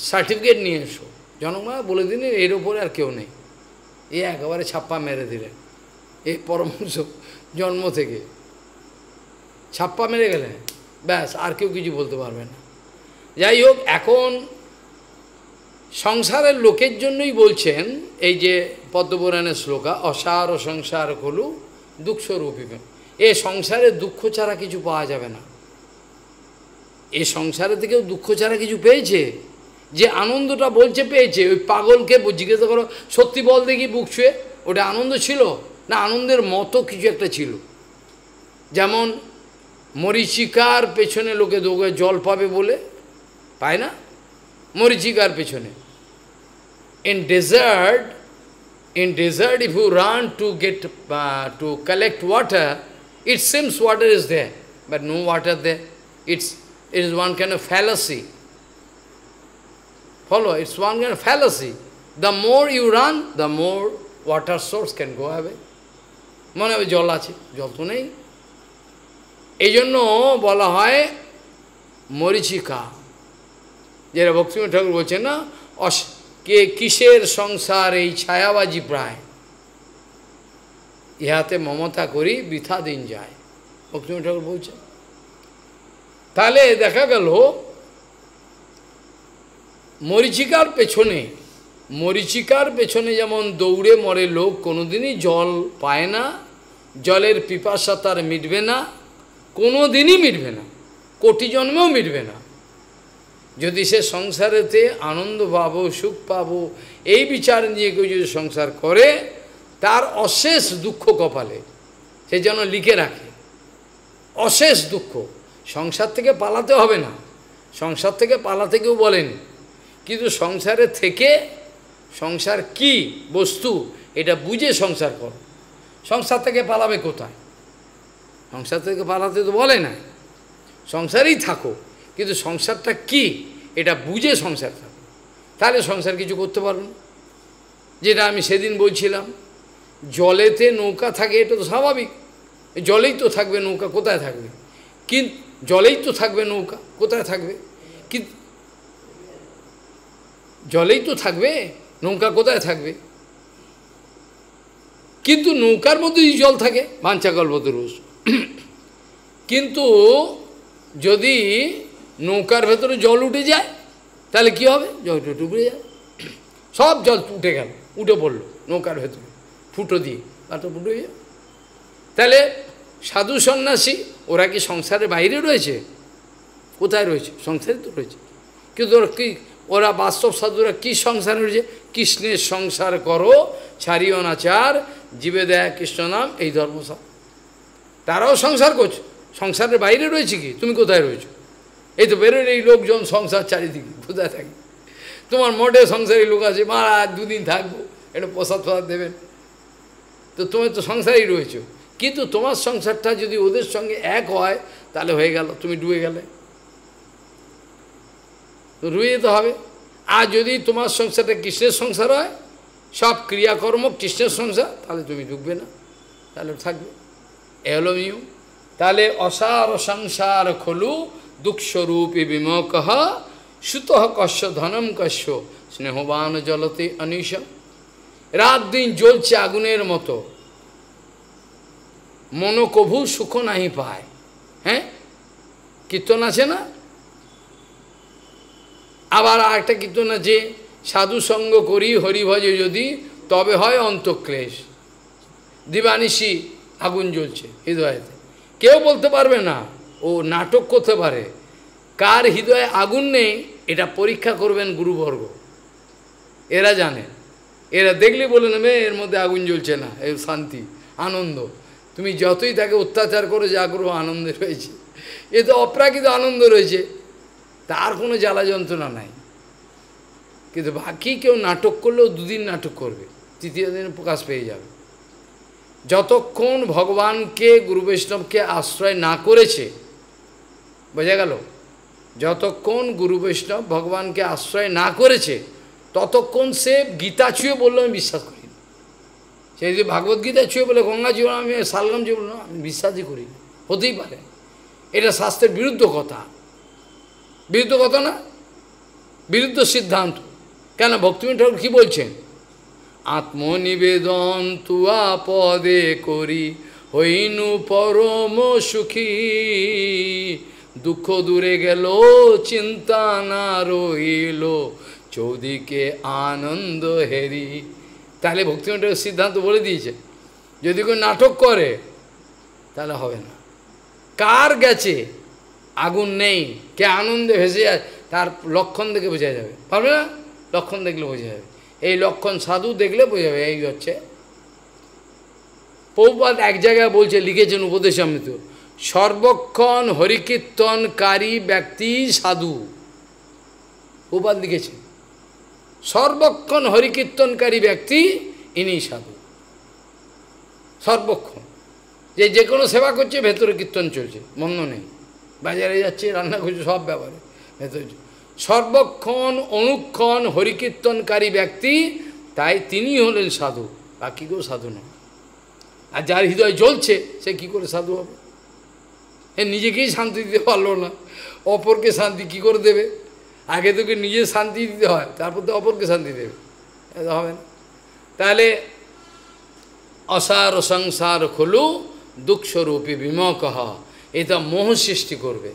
Speaker 1: সার্টিফিকেট নিয়ে এসো জনক মহারাজ বলে দিন এর ওপরে আর কেউ নেই এ একেবারে ছাপ্পা মেরে দিলেন এই পরমংস জন্ম থেকে ছাপ্পা মেরে গেলেন ব্যাস আর কেউ কিছু বলতে পারবে না যাই হোক এখন সংসারের লোকের জন্যই বলছেন এই যে পদ্মপুরাণের শ্লোকা অসার ও সংসার হলু দুঃখস্বরূপীবেন এ সংসারে দুঃখ ছাড়া কিছু পাওয়া যাবে না এ সংসারে থেকেও দুঃখ ছাড়া কিছু পেয়েছে যে আনন্দটা বলছে পেয়েছে ওই পাগলকে জিজ্ঞাসা করো সত্যি বল দেখি বুক ওটা আনন্দ ছিল না আনন্দের মতো কিছু একটা ছিল যেমন মরিচিকার পেছনে লোকে দৌড়ে জল পাবে বলে পায় না মরিচিকার পেছনে in desert, in desert if you run to get, uh, to collect water, it seems water is there, but no water there. It's, it is one kind of fallacy. Follow, it's one kind of fallacy. The more you run, the more water source can go away. মনে হবে জল আছে jol তো নেই এই bola বলা morichika মরিচিকা bhakti ভক্তিম ঠাকুর বলছেন না কে কিসের সংসার এই ছায়াবাজি প্রায় ইহাতে মমতা করি বৃথা দিন যায় অক্ষিম ঠাকুর বলছেন তাহলে দেখা গেল মরিচিকার পেছনে মরিচিকার পেছনে যেমন দৌড়ে মরে লোক কোনোদিনই জল পায় না জলের পিপাসা তার মিটবে না কোনোদিনই মিটবে না কোটি জন্মেও মিটবে না যদি সে সংসারেতে আনন্দ পাবো সুখ পাবো এই বিচার নিয়ে কেউ যদি সংসার করে তার অশেষ দুঃখ কপালে সে যেন লিখে রাখে অশেষ দুঃখ সংসার থেকে পালাতে হবে না সংসার থেকে পালাতে কেউ বলেনি কিন্তু সংসারে থেকে সংসার কি বস্তু এটা বুঝে সংসার কর সংসার থেকে পালাবে কোথায় সংসার থেকে পালাতে তো বলে না সংসারেই থাকো কিন্তু সংসারটা কি এটা বুঝে সংসার তাহলে সংসার কিছু করতে পারুন যেটা আমি সেদিন বলছিলাম জলেতে নৌকা থাকে এটা তো স্বাভাবিক জলেই তো থাকবে নৌকা কোথায় থাকবে কিন্তু জলেই তো থাকবে নৌকা কোথায় থাকবে কি জলেই তো থাকবে নৌকা কোথায় থাকবে কিন্তু নৌকার মধ্যে জল থাকে বাঞ্চাকল্পত রুশ কিন্তু যদি নৌকার ভেতরে জল উঠে যায় তাহলে কি হবে জলটা ডুবে যায় সব জল উঠে গেল উঠে পড়লো নৌকার ভেতরে ফুটো দিয়ে তাতে ফুটো যায় তাহলে সাধু সন্ন্যাসী ওরা কি সংসারের বাইরে রয়েছে কোথায় রয়েছে সংসারে তো রয়েছে কিন্তু ওরা কী ওরা বাস্তব সাধুরা কী সংসার রয়েছে কৃষ্ণের সংসার করো ছাড়ি অনাচার জীবে দেয়া কৃষ্ণ নাম এই সব তারাও সংসার করছে সংসারের বাইরে রয়েছে কি তুমি কোথায় রয়েছো এই তো বেরোলেই লোকজন সংসার চারিদিকে বোঝা থাকে তোমার মোটে সংসারী লোক আছে মারা দুদিন থাকবো এটা প্রসাদ ফসাদ দেবেন তো তুমি তো সংসারেই রয়েছ কিন্তু তোমার সংসারটা যদি ওদের সঙ্গে এক হয় তাহলে হয়ে গেল তুমি ডুবে গেলে তো রুয়ে তো হবে আর যদি তোমার সংসারটা কৃষ্ণের সংসার হয় সব ক্রিয়াকর্ম কৃষ্ণের সংসার তাহলে তুমি ডুববে না তাহলে থাকবে এলোমিও তাহলে অসার সংসার খোলু দুঃখস্বরূপী বিমোক সুত কশ্য ধনম কশ্য স্নেহবান জলতে অনিশ রাত দিন জ্বলছে আগুনের মতো মনকভু সুখ নাহি পায় হ্যাঁ কীর্তন আছে না আবার আরেকটা কীর্তন আছে সাধু সঙ্গ করি হরিভজে যদি তবে হয় অন্তঃক্লেশ দিবানিশি আগুন জ্বলছে হৃদয়তে কেউ বলতে পারবে না ও নাটক করতে পারে কার হৃদয়ে আগুন নেই এটা পরীক্ষা করবেন গুরুবর্গ এরা জানে এরা দেখলে বলে নেবে এর মধ্যে আগুন জ্বলছে না এর শান্তি আনন্দ তুমি যতই তাকে অত্যাচার যে আগ্রহ আনন্দে রয়েছে এ তো অপ্রাকৃত আনন্দ রয়েছে তার কোনো জ্বালা যন্ত্রণা নাই কিন্তু বাকি কেউ নাটক করলেও দুদিন নাটক করবে তৃতীয় দিন প্রকাশ পেয়ে যাবে যতক্ষণ ভগবানকে গুরু বৈষ্ণবকে আশ্রয় না করেছে বোঝা গেল যতক্ষণ গুরু বৈষ্ণব ভগবানকে আশ্রয় না করেছে ততক্ষণ সে গীতা ছুঁয়ে বললো আমি বিশ্বাস করি না সে যদি গীতা ছুঁয়ে বলে গঙ্গা জীবন আমি সালগাম জীবন আমি বিশ্বাসই করি না হতেই পারে এটা শাস্ত্রের বিরুদ্ধ কথা বিরুদ্ধ কথা না বিরুদ্ধ সিদ্ধান্ত কেন ভক্তিমী ঠাকুর কী বলছেন আত্মনিবেদন তুয়া পদে করি হইনু পরম সুখী দুঃখ দূরে গেল চিন্তা না রইল চৌদিকে আনন্দ হেরি তাহলে ভক্তিমঠের সিদ্ধান্ত বলে দিয়েছে যদি কেউ নাটক করে তাহলে হবে না কার গেছে আগুন নেই কে আনন্দে ভেসে যায় তার লক্ষণ দেখে বোঝা যাবে পারবে না লক্ষণ দেখলে বোঝা যাবে এই লক্ষণ সাধু দেখলে বোঝা যাবে এই হচ্ছে পৌপাত এক জায়গায় বলছে লিখেছেন উপদেশ তো সর্বক্ষণ হরিকীর্তনকারী ব্যক্তি সাধু উপাদ লিখেছেন সর্বক্ষণ হরিকীর্তনকারী ব্যক্তি ইনি সাধু সর্বক্ষণ যে যে কোনো সেবা করছে ভেতরে কীর্তন চলছে মন্দ নেই বাজারে যাচ্ছে রান্না করছে সব ব্যাপারে ভেতরে সর্বক্ষণ অনুক্ষণ হরিকীর্তনকারী ব্যক্তি তাই তিনি হলেন সাধু বাকি কেউ সাধু নয় আর যার হৃদয় জ্বলছে সে কি করে সাধু হবে এ নিজেকেই শান্তি দিতে পারলো না অপরকে শান্তি কি করে দেবে আগে তোকে নিজে শান্তি দিতে হয় তারপর তো অপরকে শান্তি দেবে হবে না তাহলে অসার সংসার খোলু দুঃখস্বরূপী বিমকহ এটা মোহ সৃষ্টি করবে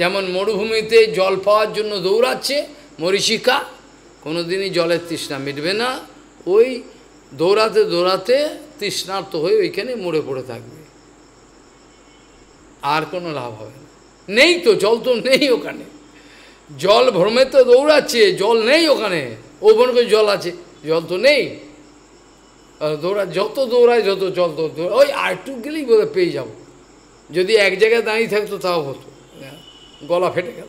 Speaker 1: যেমন মরুভূমিতে জল পাওয়ার জন্য দৌড়াচ্ছে মরিচিকা কোনো দিনই জলের তৃষ্ণা মিটবে না ওই দৌড়াতে দৌড়াতে তৃষ্ণার্ত হয়ে ওইখানে মরে পড়ে থাকবে আর কোনো লাভ হবে না নেই তো জল তো নেই ওখানে জল ভ্রমে তো দৌড়াচ্ছে জল নেই ওখানে ও বোন করে জল আছে জল তো নেই দৌড়া যত দৌড়ায় যত জল তত দৌড়ায় ওই আরটু গেলেই বোধহয় পেয়ে যাব যদি এক জায়গায় দাঁড়িয়ে থাকতো তাও হতো হ্যাঁ, গলা ফেটে গেল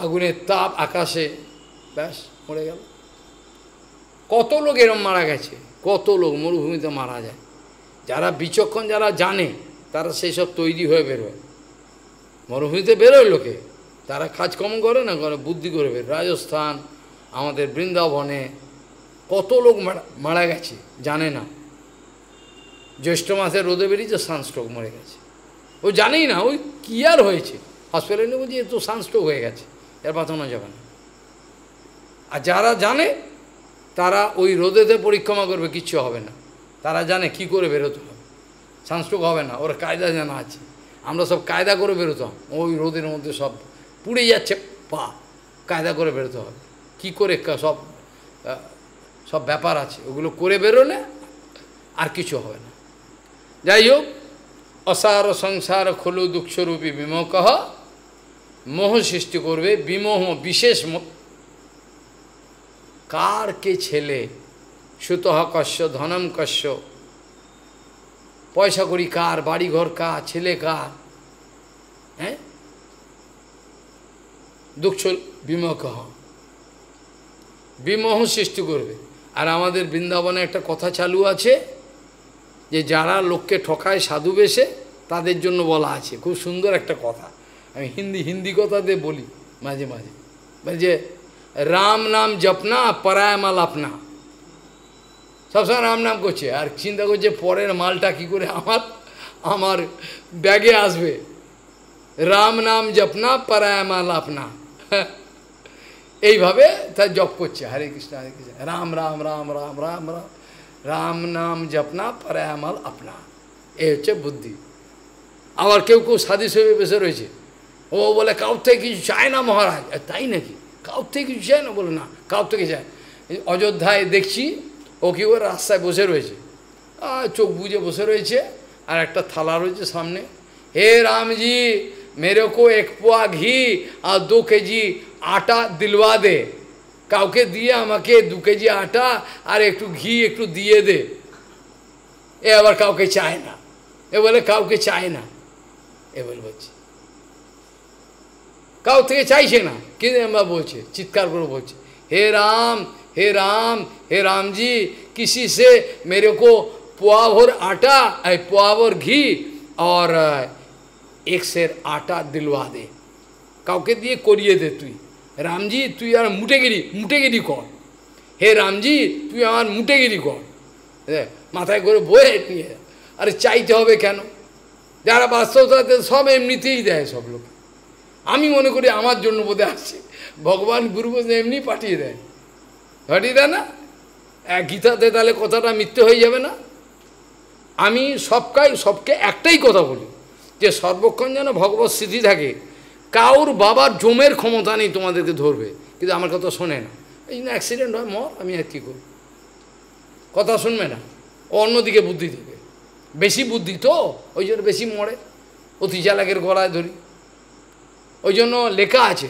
Speaker 1: আগুনের তাপ আকাশে ব্যাস মরে গেল কত লোক এরম মারা গেছে কত লোক মরুভূমিতে মারা যায় যারা বিচক্ষণ যারা জানে তারা সেই সব তৈরি হয়ে বেরোয় মরুভূমিতে বেরোয় লোকে তারা কাজকর্ম করে না করে বুদ্ধি করে বের রাজস্থান আমাদের বৃন্দাবনে কত লোক মারা গেছে জানে না জ্যৈষ্ঠ মাসে রোদে বেরিয়েছে সানস্ট্রোক মরে গেছে ও জানেই না ওই কী আর হয়েছে হসপিটালে নেব বলছি এ তো সানস্ট্রোক হয়ে গেছে এর বাঁচানো যাবে না আর যারা জানে তারা ওই রোদেতে পরিক্রমা করবে কিচ্ছু হবে না তারা জানে কি করে বেরোতে হবে সানস্ট্রোক হবে না ওর কায়দা জানা আছে আমরা সব কায়দা করে বেরোতাম ওই রোদের মধ্যে সব পুড়ে যাচ্ছে পা কায়দা করে বেরোতে হবে কী করে সব সব ব্যাপার আছে ওগুলো করে বেরোলে আর কিছু হবে না যাই হোক অসার সংসার খোলু বিমোহ বিমোকহ মোহ সৃষ্টি করবে বিমোহ বিশেষ কার কে ছেলে সুতহ কশ্য ধনম কশ্য পয়সা করি কার বাড়িঘর কার ছেলে কার হ্যাঁ দুঃখ বিমহ বিমোহ সৃষ্টি করবে আর আমাদের বৃন্দাবনে একটা কথা চালু আছে যে যারা লোককে ঠকায় সাধু বেশে তাদের জন্য বলা আছে খুব সুন্দর একটা কথা আমি হিন্দি হিন্দি কথা দিয়ে বলি মাঝে মাঝে যে রাম নাম জপনা পরায়মাল আপনা সব সময় রাম নাম গচ্ছে আর সিন্ধ গচ্ছে পরের মালটা কি করে আমার আমার ব্যাগে আসবে রাম নাম জপনা পরয়মাল আপনা এই ভাবে তাই জপ করছেHare Krishna Hare Krishna Ram Ram Ram Ram Ram Ram Ram নাম জপনা পরয়মাল আপনা এইচে বুদ্ধি আর কেউ কেউ সদীশ হবে বেঁচে রয়েছে ও বলে কাউতে কি যায় না মহারাজ তাই নাকি কাউতে কি যায় না বলে না কাউতে কি যায় অযোধ্যায় দেখছি ও কি ও রাস্তায় বসে রয়েছে চোখ বুঝে বসে রয়েছে আর একটা থালা রয়েছে সামনে হে রামজি মেরে কো এক পোয়া ঘি আর দু কেজি আটা দিলবা দে কাউকে দিয়ে আমাকে দু কেজি আটা আর একটু ঘি একটু দিয়ে দে এ আবার কাউকে চায় না এ বলে কাউকে চায় না এ বলে বলছে কাউ থেকে চাইছে না কিন্তু আমরা বলছে চিৎকার করে বলছে হে রাম হে রাম হে রামজি কিসি সে से मेरे को पुआभर आटा पुआभर ভোর ঘি एक शेर আটা दिलवा দে কাউকে দিয়ে করিয়ে দে তুই রামজি তুই আর মুটেগিরি মুটেগিরি কর হে রামজি তুই আমার মুটেগিরি কর মাথায় করে বয়ে নিয়ে আরে চাইতে হবে কেন যারা বাস্তবতা সব এমনিতেই দেয় সব লোক আমি মনে করি আমার জন্য বোধহয় আসছে ভগবান গুরু এমনি পাঠিয়ে দেয় ঘটিটা হ্যাঁ, হ্যাঁ, না গীতাতে তাহলে কথাটা মিথ্যে হয়ে যাবে না আমি সবকাই সবকে একটাই কথা বলি যে সর্বক্ষণ যেন ভগবত স্মৃতি থাকে কাউর বাবার জমের ক্ষমতা নেই তোমাদেরকে ধরবে কিন্তু আমার কথা শোনে না এই জন্য অ্যাক্সিডেন্ট হয় মর আমি আর কী করব কথা শুনবে না ও অন্যদিকে বুদ্ধি দেবে বেশি বুদ্ধি তো ওই জন্য বেশি মরে অতি চালাকের গলায় ধরি ওই জন্য লেখা আছে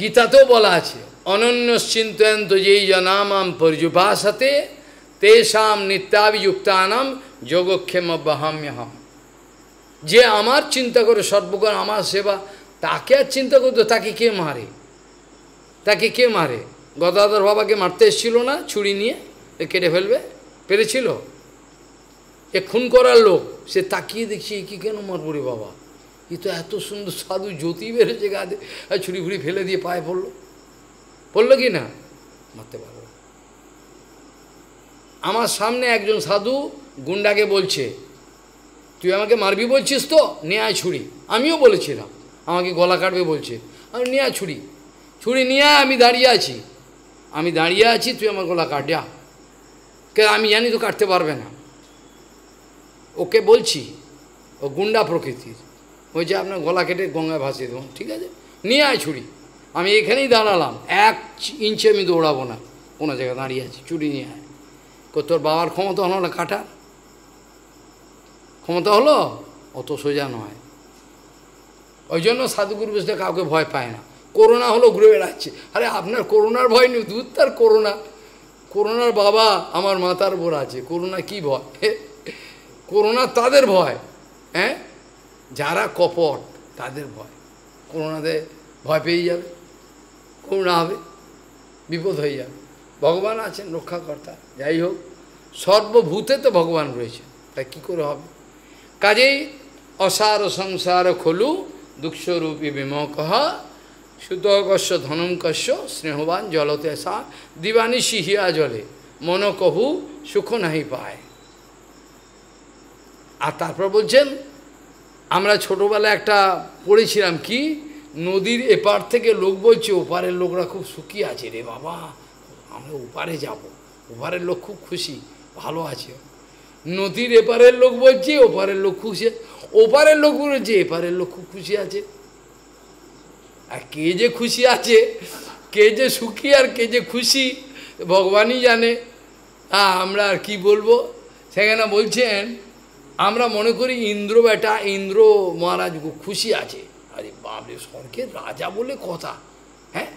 Speaker 1: গীতাতেও বলা আছে অনন্যশ্চিন্তয়ন্ত যেই জনামাম পর্যুপাসতে তেষাম নিত্যাভিযুক্তানাম যোগক্ষেম বহাম্যহম যে আমার চিন্তা করে সর্বকর আমার সেবা তাকে আর চিন্তা করতো তাকে কে মারে তাকে কে মারে গদাধর বাবাকে মারতে এসেছিল না ছুরি নিয়ে কেটে ফেলবে পেরেছিল এ খুন করার লোক সে তাকিয়ে দেখছি কি কেন মারব বাবা এ তো এত সুন্দর সাধু জ্যোতি বেরোছে গাদে ছুরি ফুড়ি ফেলে দিয়ে পায়ে পড়লো পড়লো কি না মারতে পারবো আমার সামনে একজন সাধু গুন্ডাকে বলছে তুই আমাকে মারবি বলছিস তো নেয় ছুরি আমিও বলেছিলাম আমাকে গলা কাটবে বলছে আমি নেয়া ছুরি ছুরি নিয়ে আমি দাঁড়িয়ে আছি আমি দাঁড়িয়ে আছি তুই আমার গলা কাটিয়া কে আমি জানি তো কাটতে পারবে না ওকে বলছি ও গুন্ডা প্রকৃতির ওই যে আপনার গলা কেটে গঙ্গায় ভাসিয়ে দেবো ঠিক আছে নিয়ে আয় ছুরি আমি এখানেই দাঁড়ালাম এক ইঞ্চে আমি দৌড়াবো না কোনো জায়গায় দাঁড়িয়ে আছি চুরি নিয়ে আয় তোর বাবার ক্ষমতা হলো না কাটার ক্ষমতা হলো অত সোজা নয় ওই জন্য সাধুগুরু বসে কাউকে ভয় পায় না করোনা হলো ঘুরে বেড়াচ্ছে আরে আপনার করোনার ভয় নেই দূর তার করোনা করোনার বাবা আমার মাতার বোর আছে করোনা কি ভয় করোনা তাদের ভয় হ্যাঁ যারা কপট তাদের ভয় করোনাতে ভয় পেয়ে যাবে করুণা হবে বিপদ হয়ে যাবে ভগবান আছেন রক্ষাকর্তা যাই হোক সর্বভূতে তো ভগবান রয়েছে তাই কী করে হবে কাজেই অসার সংসার খোলু দুঃখরূপী কষ্য ধনম ধনমকস্য স্নেহবান জলতে সা দিবানি শিহিয়া জলে মন কভু সুখ নাহি পায় আর তারপর বলছেন আমরা ছোটোবেলায় একটা পড়েছিলাম কি নদীর এপার থেকে লোক বলছে ওপারের লোকরা খুব সুখী আছে রে বাবা আমরা ওপারে যাব। ওপারের লোক খুব খুশি ভালো আছে নদীর এপারের লোক বলছে ওপারের লোক খুশি ওপারের লোক বলছে এপারের লোক খুব খুশি আছে আর কে যে খুশি আছে কে যে সুখী আর কে যে খুশি ভগবানই জানে আমরা আর কি বলবো সেখানে বলছেন আমরা মনে করি ইন্দ্র বেটা ইন্দ্র মহারাজ খুশি আছে আরে বাবরে শঙ্কের রাজা বলে কথা হ্যাঁ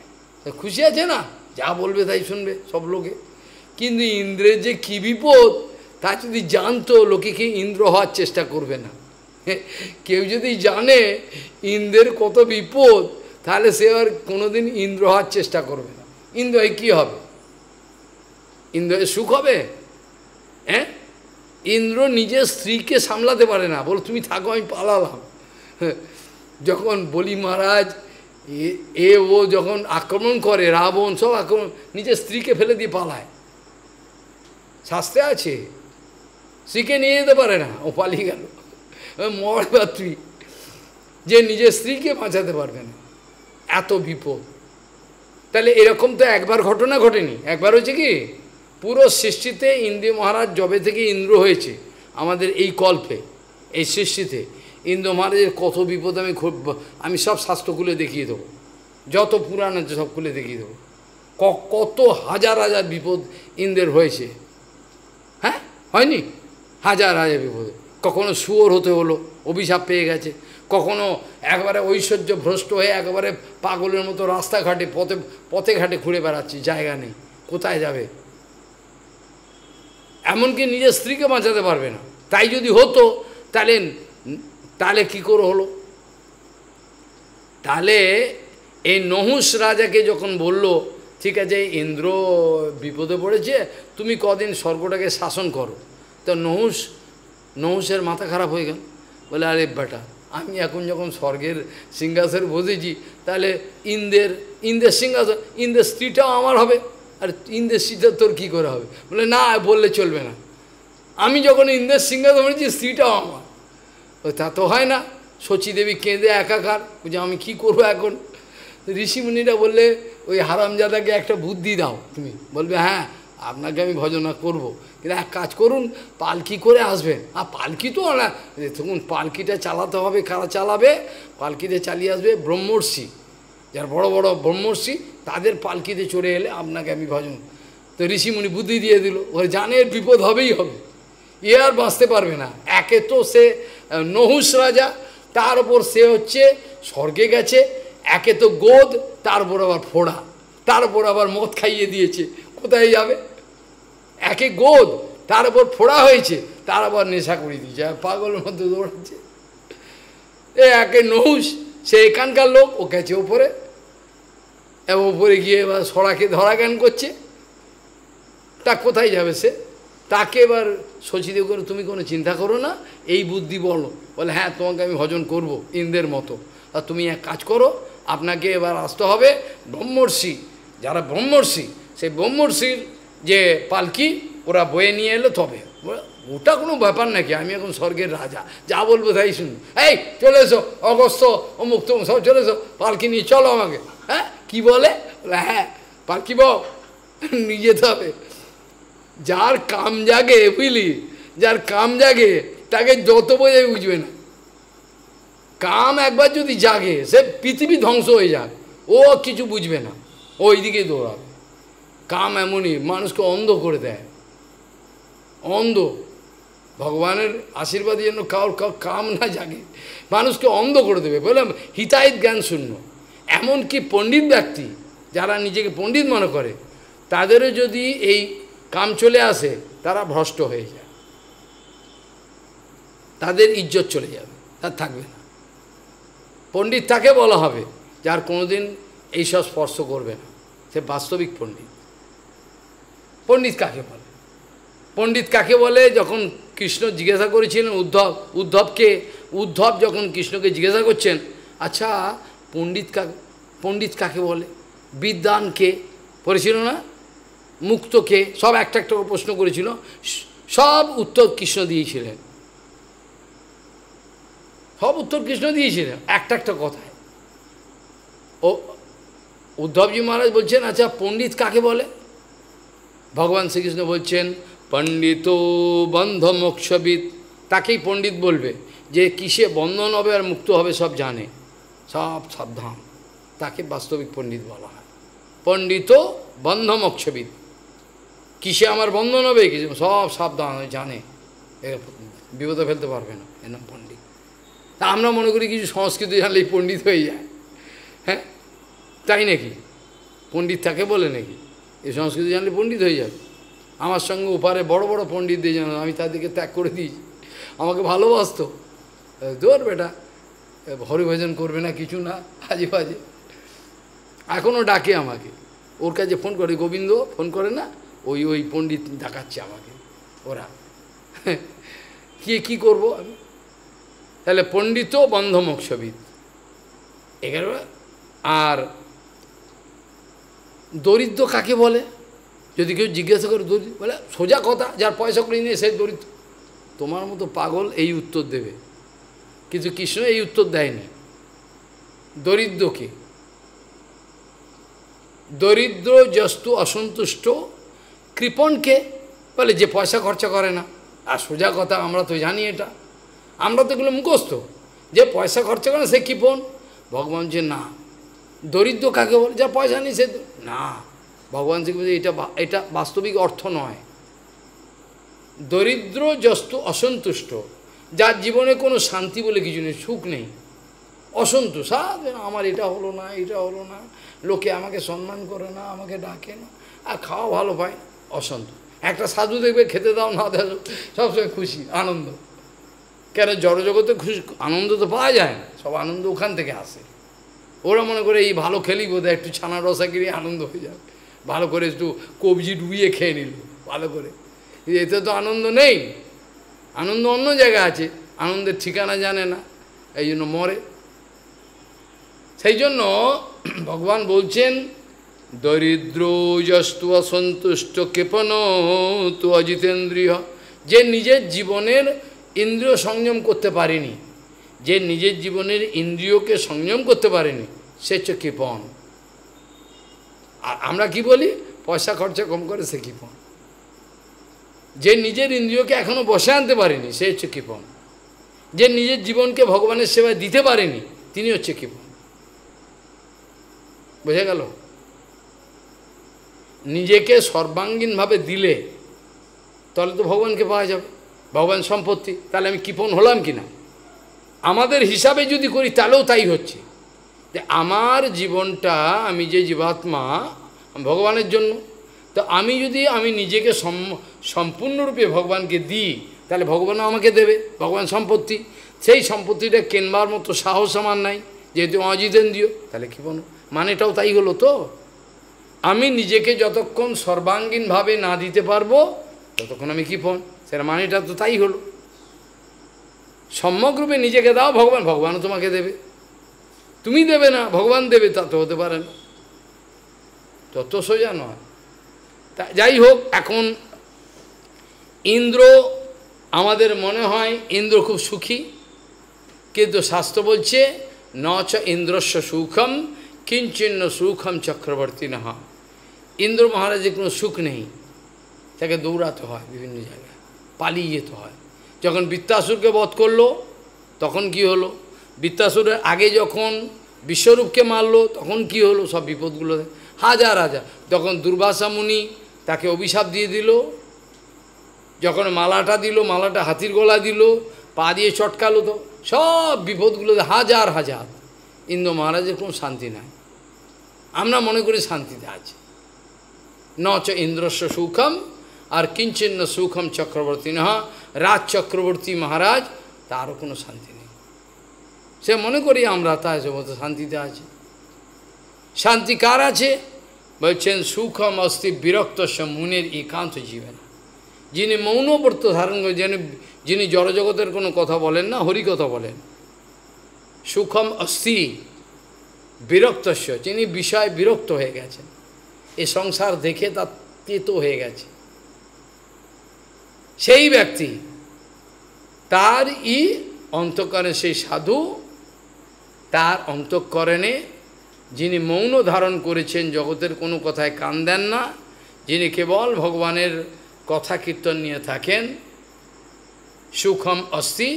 Speaker 1: খুশি আছে না যা বলবে তাই শুনবে সব লোকে কিন্তু ইন্দ্রের যে কী বিপদ তা যদি জানতো লোকে কি ইন্দ্র হওয়ার চেষ্টা করবে না হ্যাঁ? কেউ যদি জানে ইন্দ্রের কত বিপদ তাহলে সে আর কোনোদিন ইন্দ্র হওয়ার চেষ্টা করবে না ইন্দ্র কি হবে ইন্দ্র সুখ হবে হ্যাঁ ইন্দ্র নিজের স্ত্রীকে সামলাতে পারে না বল তুমি থাকো আমি পালালাম হ্যাঁ? যখন বলি মহারাজ এ ও যখন আক্রমণ করে রাবণ সব আক্রমণ নিজের স্ত্রীকে ফেলে দিয়ে পালায় শাস্তে আছে স্ত্রীকে নিয়ে যেতে পারে না ও পালিয়ে গেল মরদাত্রী যে নিজের স্ত্রীকে বাঁচাতে পারবে না এত বিপদ তাহলে এরকম তো একবার ঘটনা ঘটেনি একবার হয়েছে কি পুরো সৃষ্টিতে ইন্দ্রিয় মহারাজ জবে থেকে ইন্দ্র হয়েছে আমাদের এই কল্পে এই সৃষ্টিতে ইন্দ্র মহারাজের কত বিপদ আমি আমি সব শাস্ত্র খুলে দেখিয়ে দেবো যত পুরাণ আছে সব খুলে দেখিয়ে দেবো কত হাজার হাজার বিপদ ইন্দ্রের হয়েছে হ্যাঁ হয়নি হাজার হাজার বিপদ কখনো শুয়োর হতে হলো অভিশাপ পেয়ে গেছে কখনো একবারে ঐশ্বর্য ভ্রষ্ট হয়ে একবারে পাগলের মতো রাস্তাঘাটে পথে পথে ঘাটে ঘুরে বেড়াচ্ছি জায়গা নেই কোথায় যাবে এমনকি নিজের স্ত্রীকে বাঁচাতে পারবে না তাই যদি হতো তাহলে তাহলে কী করে হলো তাহলে এই নহুস রাজাকে যখন বলল ঠিক আছে ইন্দ্র বিপদে পড়েছে তুমি কদিন স্বর্গটাকে শাসন করো তো নহুস নহুসের মাথা খারাপ হয়ে গেল বলে আরে বেটা আমি এখন যখন স্বর্গের সিংহাসন বসেছি তাহলে ইন্দ্রের ইন্দ্রের সিংহাসন ইন্দ্রের স্ত্রীটাও আমার হবে আর ইন্দ্রের স্ত্রীটা তোর কী করে হবে বলে না বললে চলবে না আমি যখন ইন্দ্রের সিংহাসন বলেছি স্ত্রীটাও আমার তা তো হয় না শচীদেবী কেঁদে একাকার যে আমি কি করবো এখন ঋষিমুনিরা বললে ওই হারামজাদাকে একটা বুদ্ধি দাও তুমি বলবে হ্যাঁ আপনাকে আমি ভজনা করব। কিন্তু এক কাজ করুন পালকি করে আসবেন আর পালকি তো না দেখুন পালকিটা চালাতে হবে কারা চালাবে পালকিটা চালিয়ে আসবে ব্রহ্মর্ষি যারা বড় বড় ব্রহ্মর্ষি তাদের পালকিতে চড়ে এলে আপনাকে আমি ভজন তো ঋষিমুনি বুদ্ধি দিয়ে দিল ওর জানের বিপদ হবেই হবে এ আর বাঁচতে পারবে না একে তো সে নহুস রাজা তার উপর সে হচ্ছে স্বর্গে গেছে একে তো গোদ তারপর আবার ফোড়া তারপর আবার মদ খাইয়ে দিয়েছে কোথায় যাবে একে গোদ তার উপর ফোড়া হয়েছে তার আবার নেশা করে দিয়েছে পাগলের মধ্যে দৌড়াচ্ছে এ একে নহুস সে এখানকার লোক ও গেছে ওপরে এবং ওপরে গিয়ে এবার সরাকে জ্ঞান করছে তা কোথায় যাবে সে তাকে এবার সচিদেব করে তুমি কোনো চিন্তা করো না এই বুদ্ধি বলো বলে হ্যাঁ তোমাকে আমি ভজন করব ইন্দ্রের মতো আর তুমি এক কাজ করো আপনাকে এবার আসতে হবে ব্রহ্মর্ষি যারা ব্রহ্মর্ষি সেই ব্রহ্মর্ষির যে পালকি ওরা বয়ে নিয়ে এলো তবে ওটা কোনো ব্যাপার নাকি আমি এখন স্বর্গের রাজা যা বলবো তাই শুনুন এই চলে এসো অগস্ত অমুক তমুক সব চলে এসো পালকি নিয়ে চলো আমাকে হ্যাঁ কী বলে হ্যাঁ পালকি বউ নিয়ে যেতে হবে যার কাম জাগে বুঝলি যার কাম জাগে তাকে যত বোঝাই বুঝবে না কাম একবার যদি জাগে সে পৃথিবী ধ্বংস হয়ে যাক ও কিছু বুঝবে না ওই দিকে দৌড়াবে কাম এমনই মানুষকে অন্ধ করে দেয় অন্ধ ভগবানের আশীর্বাদ জন্য কাউর কাম না জাগে মানুষকে অন্ধ করে দেবে বললাম হিতায়িত জ্ঞান শূন্য এমনকি পণ্ডিত ব্যক্তি যারা নিজেকে পণ্ডিত মনে করে তাদেরও যদি এই কাম চলে আসে তারা ভ্রষ্ট হয়ে যায় তাদের ইজ্জত চলে যাবে তার থাকবে না পণ্ডিত তাকে বলা হবে যার কোনোদিন এইসব স্পর্শ করবে না সে বাস্তবিক পণ্ডিত পণ্ডিত কাকে বলে পণ্ডিত কাকে বলে যখন কৃষ্ণ জিজ্ঞাসা করেছিলেন উদ্ধব উদ্ধবকে উদ্ধব যখন কৃষ্ণকে জিজ্ঞাসা করছেন আচ্ছা পণ্ডিত কাকে পণ্ডিত কাকে বলে বিদ্যানকে পড়েছিল না মুক্তকে সব একটা একটা প্রশ্ন করেছিল সব উত্তর কৃষ্ণ দিয়েছিলেন সব উত্তর কৃষ্ণ দিয়েছিলেন একটা একটা কথায় ও উদ্ধবজি মহারাজ বলছেন আচ্ছা পণ্ডিত কাকে বলে ভগবান শ্রীকৃষ্ণ বলছেন পণ্ডিত বন্ধ মোক্ষবিদ তাকেই পণ্ডিত বলবে যে কিসে বন্ধন হবে আর মুক্ত হবে সব জানে সব সাবধান তাকে বাস্তবিক পণ্ডিত বলা হয় পণ্ডিত বন্ধমোক্ষবিদ কিসে আমার বন্ধন হবে কিছু সব সাবধান জানে বিপদে ফেলতে পারবে না এরম পণ্ডিত তা আমরা মনে করি কিছু সংস্কৃত জানলে পণ্ডিত হয়ে যায় হ্যাঁ তাই নাকি পণ্ডিত থাকে বলে নাকি এই সংস্কৃত জানলে পণ্ডিত হয়ে যাবে আমার সঙ্গে উপারে বড় বড় পণ্ডিত দিয়ে জানো আমি তাদেরকে ত্যাগ করে দিয়েছি আমাকে ভালোবাসত দৌড় বেটা হরিভজন করবে না কিছু না হাজে বাজে এখনও ডাকে আমাকে ওর কাছে ফোন করে গোবিন্দ ফোন করে না ওই ওই পণ্ডিত দেখাচ্ছে আমাকে ওরা কে কি করব আমি তাহলে পণ্ডিত বন্ধমোক্ষবিদ এগারো আর দরিদ্র কাকে বলে যদি কেউ জিজ্ঞাসা করে দরিদ্র বলে সোজা কথা যার পয়সা করে নিয়ে সে দরিদ্র তোমার মতো পাগল এই উত্তর দেবে কিন্তু কৃষ্ণ এই উত্তর দেয়নি দরিদ্রকে দরিদ্র জস্তু অসন্তুষ্ট কৃপণকে বলে যে পয়সা খরচা করে না আর সোজা কথা আমরা তো জানি এটা আমরা তো এগুলো মুখস্থ যে পয়সা খরচা করে না সে কৃপণ ভগবান যে না দরিদ্র কাকে বলে যা পয়সা নেই সে না ভগবান যে এটা এটা বাস্তবিক অর্থ নয় দরিদ্র যস্ত অসন্তুষ্ট যার জীবনে কোনো শান্তি বলে কিছু নেই সুখ নেই অসন্তোষ আমার এটা হলো না এটা হলো না লোকে আমাকে সম্মান করে না আমাকে ডাকে না আর খাওয়া ভালো পায় অসন্তোষ একটা সাধু দেখবে খেতে দাও না দাও সবসময় খুশি আনন্দ কেন জড়জগতে খুশি আনন্দ তো পাওয়া যায় না সব আনন্দ ওখান থেকে আসে ওরা মনে করে এই ভালো খেলি বোধ একটু ছানা রসা কিনে আনন্দ হয়ে যাবে ভালো করে একটু কবজি ডুবিয়ে খেয়ে নিল ভালো করে এতে তো আনন্দ নেই আনন্দ অন্য জায়গা আছে আনন্দের ঠিকানা জানে না এই জন্য মরে সেই জন্য ভগবান বলছেন দরিদ্রো যস্তু অসন্তুষ্ট কেপন তু অজিতেন্দ্রিয় যে নিজের জীবনের ইন্দ্রিয় সংযম করতে পারেনি যে নিজের জীবনের ইন্দ্রিয়কে সংযম করতে পারেনি সে হচ্ছে কৃপণ আর আমরা কি বলি পয়সা খরচা কম করে সে কৃপণ যে নিজের ইন্দ্রিয়কে এখনো বসে আনতে পারেনি সে হচ্ছে কৃপণ যে নিজের জীবনকে ভগবানের সেবায় দিতে পারেনি তিনি হচ্ছে কৃপণ বোঝা গেল নিজেকে সর্বাঙ্গীনভাবে দিলে তাহলে তো ভগবানকে পাওয়া যাবে ভগবান সম্পত্তি তাহলে আমি কৃপণ হলাম কি না আমাদের হিসাবে যদি করি তাহলেও তাই হচ্ছে যে আমার জীবনটা আমি যে জীবাত্মা ভগবানের জন্য তো আমি যদি আমি নিজেকে সম্পূর্ণরূপে ভগবানকে দিই তাহলে ভগবানও আমাকে দেবে ভগবান সম্পত্তি সেই সম্পত্তিটা কেনবার মতো সাহস আমার নাই যেহেতু অজিতেন্দ্রীয় তাহলে কী বলো মানেটাও তাই হলো তো আমি নিজেকে যতক্ষণ সর্বাঙ্গীনভাবে না দিতে পারবো ততক্ষণ আমি ফোন সেটা মানেটা তো তাই হলো সম্যকরূপে নিজেকে দাও ভগবান ভগবানও তোমাকে দেবে তুমি দেবে না ভগবান দেবে তা তো হতে পারে না তত সোজা নয় তা যাই হোক এখন ইন্দ্র আমাদের মনে হয় ইন্দ্র খুব সুখী কিন্তু শাস্ত্র বলছে ন চ ইন্দ্রস্য সুখম কিঞ্চিন্ন সুখম চক্রবর্তী নাহা ইন্দ্র মহারাজের কোনো সুখ নেই তাকে দৌড়াতে হয় বিভিন্ন জায়গায় পালিয়ে যেতে হয় যখন বৃত্তাসুরকে বধ করলো তখন কি হলো বৃত্তাসুরের আগে যখন বিশ্বরূপকে মারলো তখন কি হলো সব বিপদগুলো হাজার হাজার যখন দুর্বাসা মুনি তাকে অভিশাপ দিয়ে দিল যখন মালাটা দিল মালাটা হাতির গলা দিল পা দিয়ে চটকালো তো সব বিপদগুলো হাজার হাজার ইন্দ্র মহারাজের কোনো শান্তি নাই আমরা মনে করি শান্তিতে আছে ন চ इंद्रस्य সুখম আর কিঞ্চিন্ন সুখম চক্রবর্তী না রাজ চক্রবর্তী মহারাজ তারও কোনো শান্তি নেই সে মনে করি আমরা তাই সে বলতে শান্তিতে আছে শান্তি কার আছে বলছেন সুখম অস্তি বিরক্ত মুনের একান্ত জীবন যিনি মৌনব্রত ধারণ করে যিনি যিনি জড়জগতের কোনো কথা বলেন না হরি কথা বলেন সুখম অস্তি বিরক্তস্য যিনি বিষয় বিরক্ত হয়ে গেছেন এ সংসার দেখে তার তেতো হয়ে গেছে সেই ব্যক্তি তার ই অন্তঃকরণে সেই সাধু তার অন্তঃকরণে যিনি মৌন ধারণ করেছেন জগতের কোনো কথায় কান দেন না যিনি কেবল ভগবানের কথা কীর্তন নিয়ে থাকেন সুখম অস্থি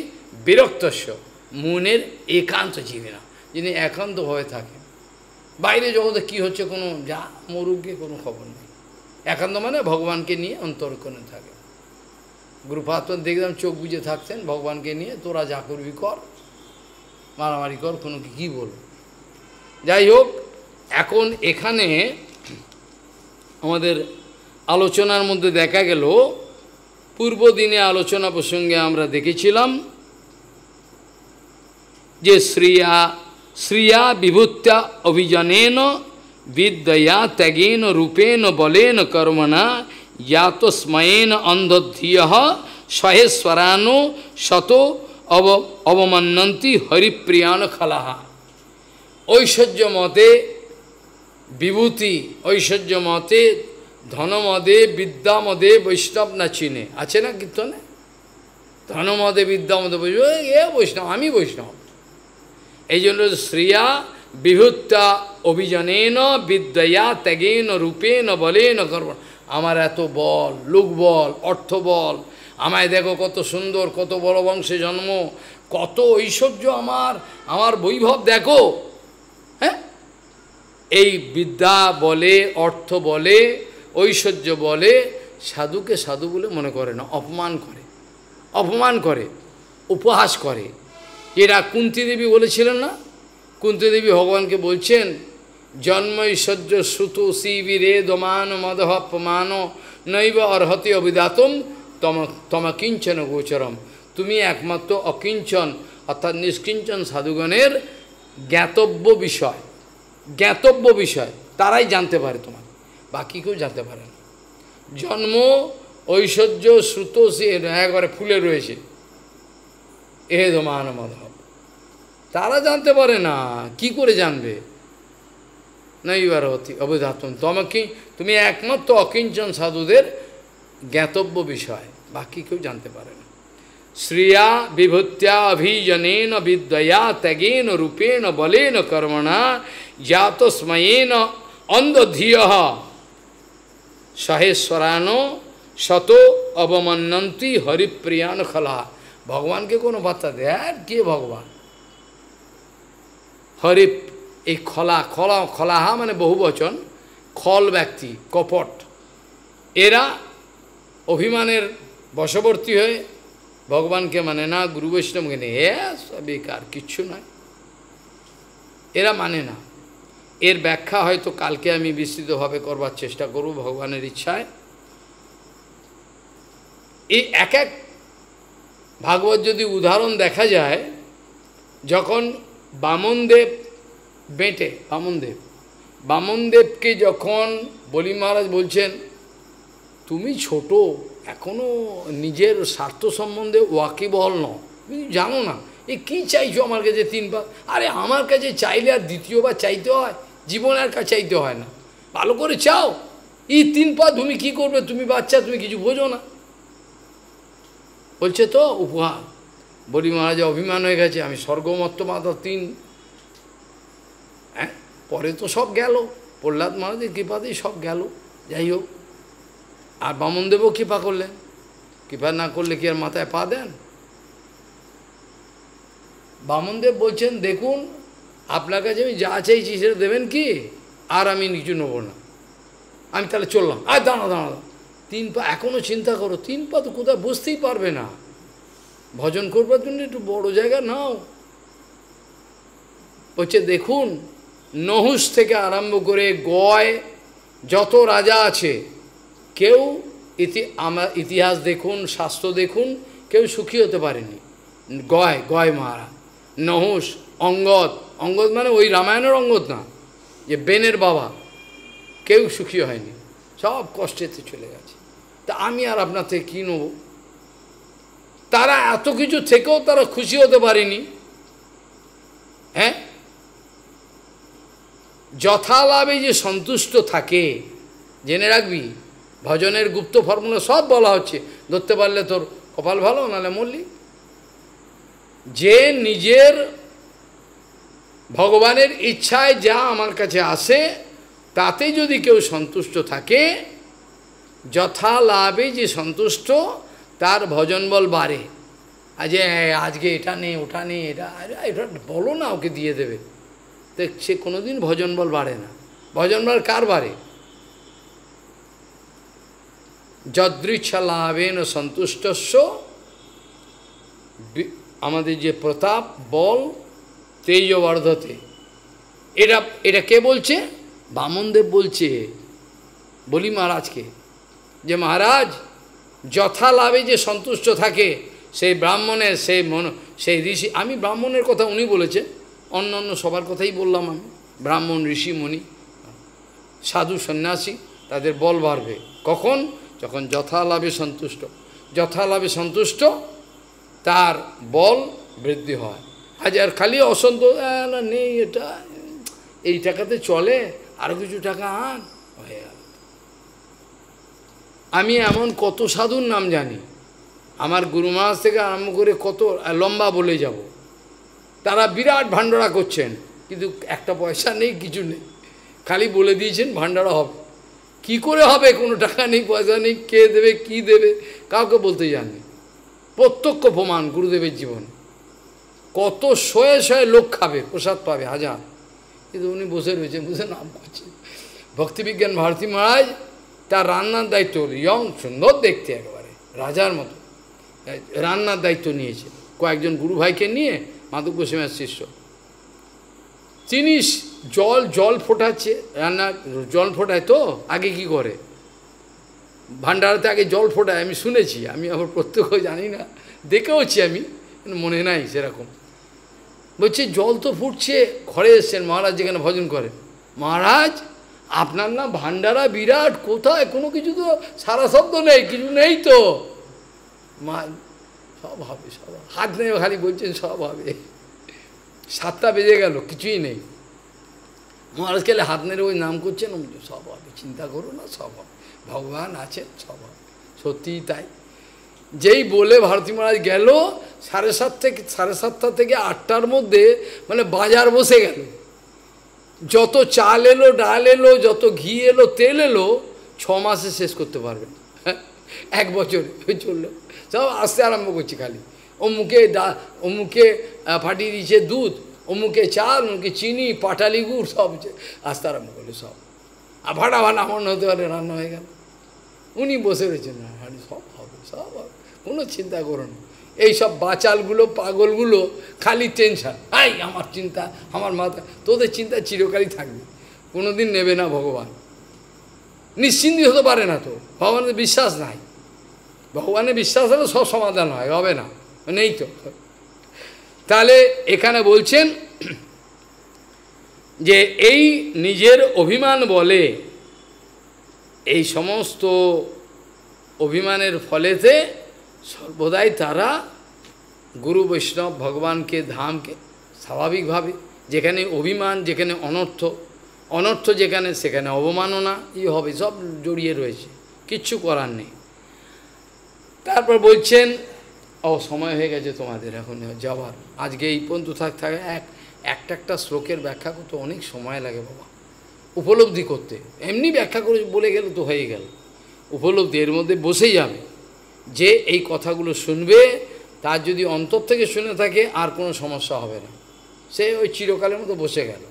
Speaker 1: বিরক্তস্য মনের একান্ত জীবিনা যিনি একান্ত হয়ে থাকেন বাইরে জগতে কি হচ্ছে কোনো যা মরুগে কোনো খবর নেই একান্ত মানে ভগবানকে নিয়ে অন্তরক্ষণে থাকে গুরুপাত্র দেখলাম চোখ বুঝে থাকতেন ভগবানকে নিয়ে তোরা যা করবি কর মারামারি কর কোনো কি বলবো যাই হোক এখন এখানে আমাদের আলোচনার মধ্যে দেখা গেল পূর্ব দিনে আলোচনা প্রসঙ্গে আমরা দেখেছিলাম যে শ্রিয়া শ্রিয়া বিভূত্যা অভিজনেন বিদ্যয়া ত্যাগেন রূপেন বলেন কর্মণা ইয়াতস্ময়েন অন্ধধিয় সহেশ্বরানো শত অব অবমান্নন্তি হরিপ্রিয়ান খলাহা ঐশ্বর্য মতে বিভূতি ঐশ্বর্য মতে ধনমদে বিদ্যামদে বৈষ্ণব না চিনে আছে না কীর্তনে ধনমদে বিদ্যামদে বৈষ্ণব এ বৈষ্ণব আমি বৈষ্ণব এই জন্য শ্রিয়া বিভুত্তা অভিজনেন বিদ্যয়া ত্যাগেন রূপেন বলেন কর্ম আমার এত বল লোক বল অর্থ বল আমায় দেখো কত সুন্দর কত বড় বংশে জন্ম কত ঐশ্বর্য আমার আমার বৈভব দেখো হ্যাঁ এই বিদ্যা বলে অর্থ বলে ঐশ্বর্য বলে সাধুকে সাধু বলে মনে করে না অপমান করে অপমান করে উপহাস করে এরা কুন্তিদেবী বলেছিলেন না কুন্তিদেবী ভগবানকে বলছেন ঐশ্বর্য শ্রুত শিবিরে দমান মদহ পমান নৈব অর্হতি অবিদাতম তম তমাকিঞ্চন গোচরম তুমি একমাত্র অকিঞ্চন অর্থাৎ নিষ্কিঞ্চন সাধুগণের জ্ঞাতব্য বিষয় জ্ঞাতব্য বিষয় তারাই জানতে পারে তোমার বাকি কেউ জানতে পারে না জন্ম ঐশ্বর্য শ্রুত সে একবারে ফুলে রয়েছে এ দমান মদহ তারা জানতে পারে না কি করে জানবে আর অতি অবধাতন তোমাকে তুমি একমাত্র অকিঞ্চন সাধুদের জ্ঞাতব্য বিষয় বাকি কেউ জানতে পারে না শ্রিয়া বিভূত্যা অভিজনেন বিদ্যয়া ত্যাগেন রূপেণ বলেন কর্মণা জাতস্ময়েন অন্ধধিয় সহেশ্বরায়ণ শত অবমান্নন্তি হরিপ্রিয়ান খলা ভগবানকে কোনো বার্তা দেয় কে ভগবান হরে এই খলা খলা খলাহা মানে বহু বচন খল ব্যক্তি কপট এরা অভিমানের বশবর্তী হয়ে ভগবানকে মানে না গুরু বৈষ্ণবকে নেই হ্যাঁ বেকার কিচ্ছু নয় এরা মানে না এর ব্যাখ্যা হয়তো কালকে আমি বিস্তৃতভাবে করবার চেষ্টা করব ভগবানের ইচ্ছায় এই এক এক ভাগবত যদি উদাহরণ দেখা যায় যখন বামনদেব বেঁটে বামনদেব বামনদেবকে যখন বলি মহারাজ বলছেন তুমি ছোট এখনও নিজের স্বার্থ সম্বন্ধে বল ন তুমি জানো না এ কি চাইছো আমার কাছে তিনবার আরে আমার কাছে চাইলে আর দ্বিতীয়বার চাইতে হয় জীবন আর কা চাইতে হয় না ভালো করে চাও এই তিন পা তুমি কি করবে তুমি বাচ্চা তুমি কিছু বোঝো না বলছে তো উপহার বলি মহারাজে অভিমান হয়ে গেছে আমি স্বর্গমত্ত মাতা তিন হ্যাঁ পরে তো সব গেল প্রহ্লাদ মহারাজের কৃপাতেই সব গেল যাই হোক আর বামনদেবও কৃপা করলেন কৃপা না করলে কি আর মাথায় পা দেন বামনদেব বলছেন দেখুন আপনার কাছে আমি যা চাইছি সেটা দেবেন কি আর আমি নিচু নেব না আমি তাহলে চললাম আর দাঁড়া দাঁড়া তিন পা এখনও চিন্তা করো তিন পা তো কোথায় বুঝতেই পারবে না ভজন করবার জন্য একটু বড় জায়গা নাও হচ্ছে দেখুন নহুস থেকে আরম্ভ করে গয় যত রাজা আছে কেউ ইতি আমার ইতিহাস দেখুন শাস্ত্র দেখুন কেউ সুখী হতে পারেনি গয় গয় মহারাজ নহুস অঙ্গদ অঙ্গদ মানে ওই রামায়ণের অঙ্গদ না যে বেনের বাবা কেউ সুখী হয়নি সব কষ্টেতে চলে গেছে তা আমি আর আপনার থেকে কী নেবো তারা এত কিছু থেকেও তারা খুশি হতে পারেনি হ্যাঁ যথালাভে যে সন্তুষ্ট থাকে জেনে রাখবি ভজনের গুপ্ত ফর্মুলা সব বলা হচ্ছে ধরতে পারলে তোর কপাল ভালো নাহলে মরলি যে নিজের ভগবানের ইচ্ছায় যা আমার কাছে আসে তাতে যদি কেউ সন্তুষ্ট থাকে যথালাভে যে সন্তুষ্ট তার ভজন বল বাড়ে যে আজকে এটা নেই ওটা নেই এটা এটা বলো না ওকে দিয়ে দেবে দেখছে কোনো কোনোদিন ভজন বল বাড়ে না ভজন বল কার বাড়ে যদৃচ্ছা লাভেন সন্তুষ্টস্য আমাদের যে প্রতাপ বল তেজবর্ধতে এটা এটা কে বলছে বামনদেব বলছে বলি মহারাজকে যে মহারাজ যথা লাভে যে সন্তুষ্ট থাকে সেই ব্রাহ্মণের সেই মন সেই ঋষি আমি ব্রাহ্মণের কথা উনি বলেছে অন্য অন্য সবার কথাই বললাম আমি ব্রাহ্মণ ঋষি সাধু সন্ন্যাসী তাদের বল বাড়বে কখন যখন যথা লাভে সন্তুষ্ট যথা লাভে সন্তুষ্ট তার বল বৃদ্ধি হয় আজ আর খালি অসন্তোষ নেই এটা এই টাকাতে চলে আর কিছু টাকা আন আমি এমন কত সাধুর নাম জানি আমার গুরু মহারাজ থেকে আরম্ভ করে কত লম্বা বলে যাব তারা বিরাট ভাণ্ডারা করছেন কিন্তু একটা পয়সা নেই কিছু নেই খালি বলে দিয়েছেন ভাণ্ডারা হবে কি করে হবে কোনো টাকা নেই পয়সা নেই কে দেবে কি দেবে কাউকে বলতে জানে প্রত্যক্ষ প্রমাণ গুরুদেবের জীবন কত শয়ে শয়ে লোক খাবে প্রসাদ পাবে হাজার কিন্তু উনি বসে রয়েছেন বুঝে নাম করছেন ভক্তিবিজ্ঞান ভারতী মহারাজ তার রান্নার দায়িত্ব ইয়ং সুন্দর দেখতে একবারে রাজার মতো রান্নার দায়িত্ব নিয়েছে কয়েকজন গুরু ভাইকে নিয়ে মাধব গোস্বামীর শিষ্য তিনি জল জল ফোটাচ্ছে রান্না জল ফোটায় তো আগে কি করে ভান্ডারাতে আগে জল ফোটায় আমি শুনেছি আমি আবার প্রত্যক্ষ জানি না দেখেওছি আমি মনে নাই সেরকম বলছে জল তো ফুটছে ঘরে এসছেন মহারাজ যেখানে ভজন করেন মহারাজ আপনার নাম ভান্ডারা বিরাট কোথায় কোনো কিছু তো সারা শব্দ নেই কিছু নেই তো মা সব হবে সব হাত নেই খালি বলছেন সব হবে সাতটা বেজে গেল কিছুই নেই মহারাজ খেলে হাত নেড়ে ওই নাম করছেন সব হবে চিন্তা করো না সব হবে ভগবান আছেন সব হবে সত্যিই তাই যেই বলে ভারতী মহারাজ গেল সাড়ে সাত থেকে সাড়ে সাতটা থেকে আটটার মধ্যে মানে বাজার বসে গেল যত চাল এলো ডাল এলো যত ঘি এলো তেল এলো ছ মাসে শেষ করতে পারবেন হ্যাঁ, এক বছরে চললো সব আসতে আরম্ভ করছি খালি অমুকে ডা অমুকে ফাটিয়ে দিয়েছে দুধ অমুকে চাল অমুকে চিনি পাটালি গুড় সব আসতে আরম্ভ করলো সব আর ভাড়া ভাড়া আমার হতে পারে রান্না হয়ে গেল উনি বসে রয়েছেন সব হবে সব হবে কোনো চিন্তা করো না এই সব বাচালগুলো পাগলগুলো খালি টেনশন হাই আমার চিন্তা আমার মাথা তোদের চিন্তা চিরকালই থাকবে কোনোদিন নেবে না ভগবান নিশ্চিন্তি হতে পারে না তো ভগবানের বিশ্বাস নাই ভগবানের বিশ্বাস হলে সব সমাধান হয় হবে না নেই তো তাহলে এখানে বলছেন যে এই নিজের অভিমান বলে এই সমস্ত অভিমানের ফলেতে সর্বদাই তারা গুরু বৈষ্ণব ভগবানকে ধামকে স্বাভাবিকভাবে যেখানে অভিমান যেখানে অনর্থ অনর্থ যেখানে সেখানে অবমাননা ই হবে সব জড়িয়ে রয়েছে কিচ্ছু করার নেই তারপর বলছেন ও সময় হয়ে গেছে তোমাদের এখন যাওয়ার আজকে এই পর্যন্ত থাক থাকে এক একটা একটা শ্লোকের ব্যাখ্যা করতে অনেক সময় লাগে বাবা উপলব্ধি করতে এমনি ব্যাখ্যা করে বলে গেল তো হয়ে গেল উপলব্ধি এর মধ্যে বসেই যাবে যে এই কথাগুলো শুনবে তার যদি অন্তর থেকে শুনে থাকে আর কোনো সমস্যা হবে না সে ওই চিরকালের মতো বসে গেল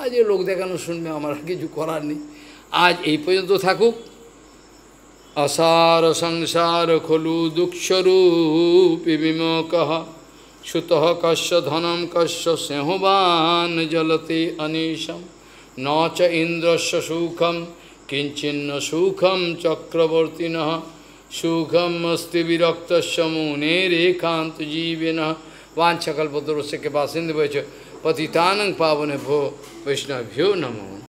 Speaker 1: আজ এই লোক দেখানো শুনবে আমার আর কিছু করার নেই আজ এই পর্যন্ত থাকুক অসার সংসার খলু দুঃখস্বরূপী বিমক সুত কশ্য ধনম কশ্য স্নেহবান জলতে অনিশম ন চ ইন্দ্রস্য Sukham কিঞ্চিন্ন Sukham চক্রবর্তিনঃ Sukham asti virakta samune rekant jivena vanchakal padrosekepasindavacha patitanang pavane bho vaishnavyo namo.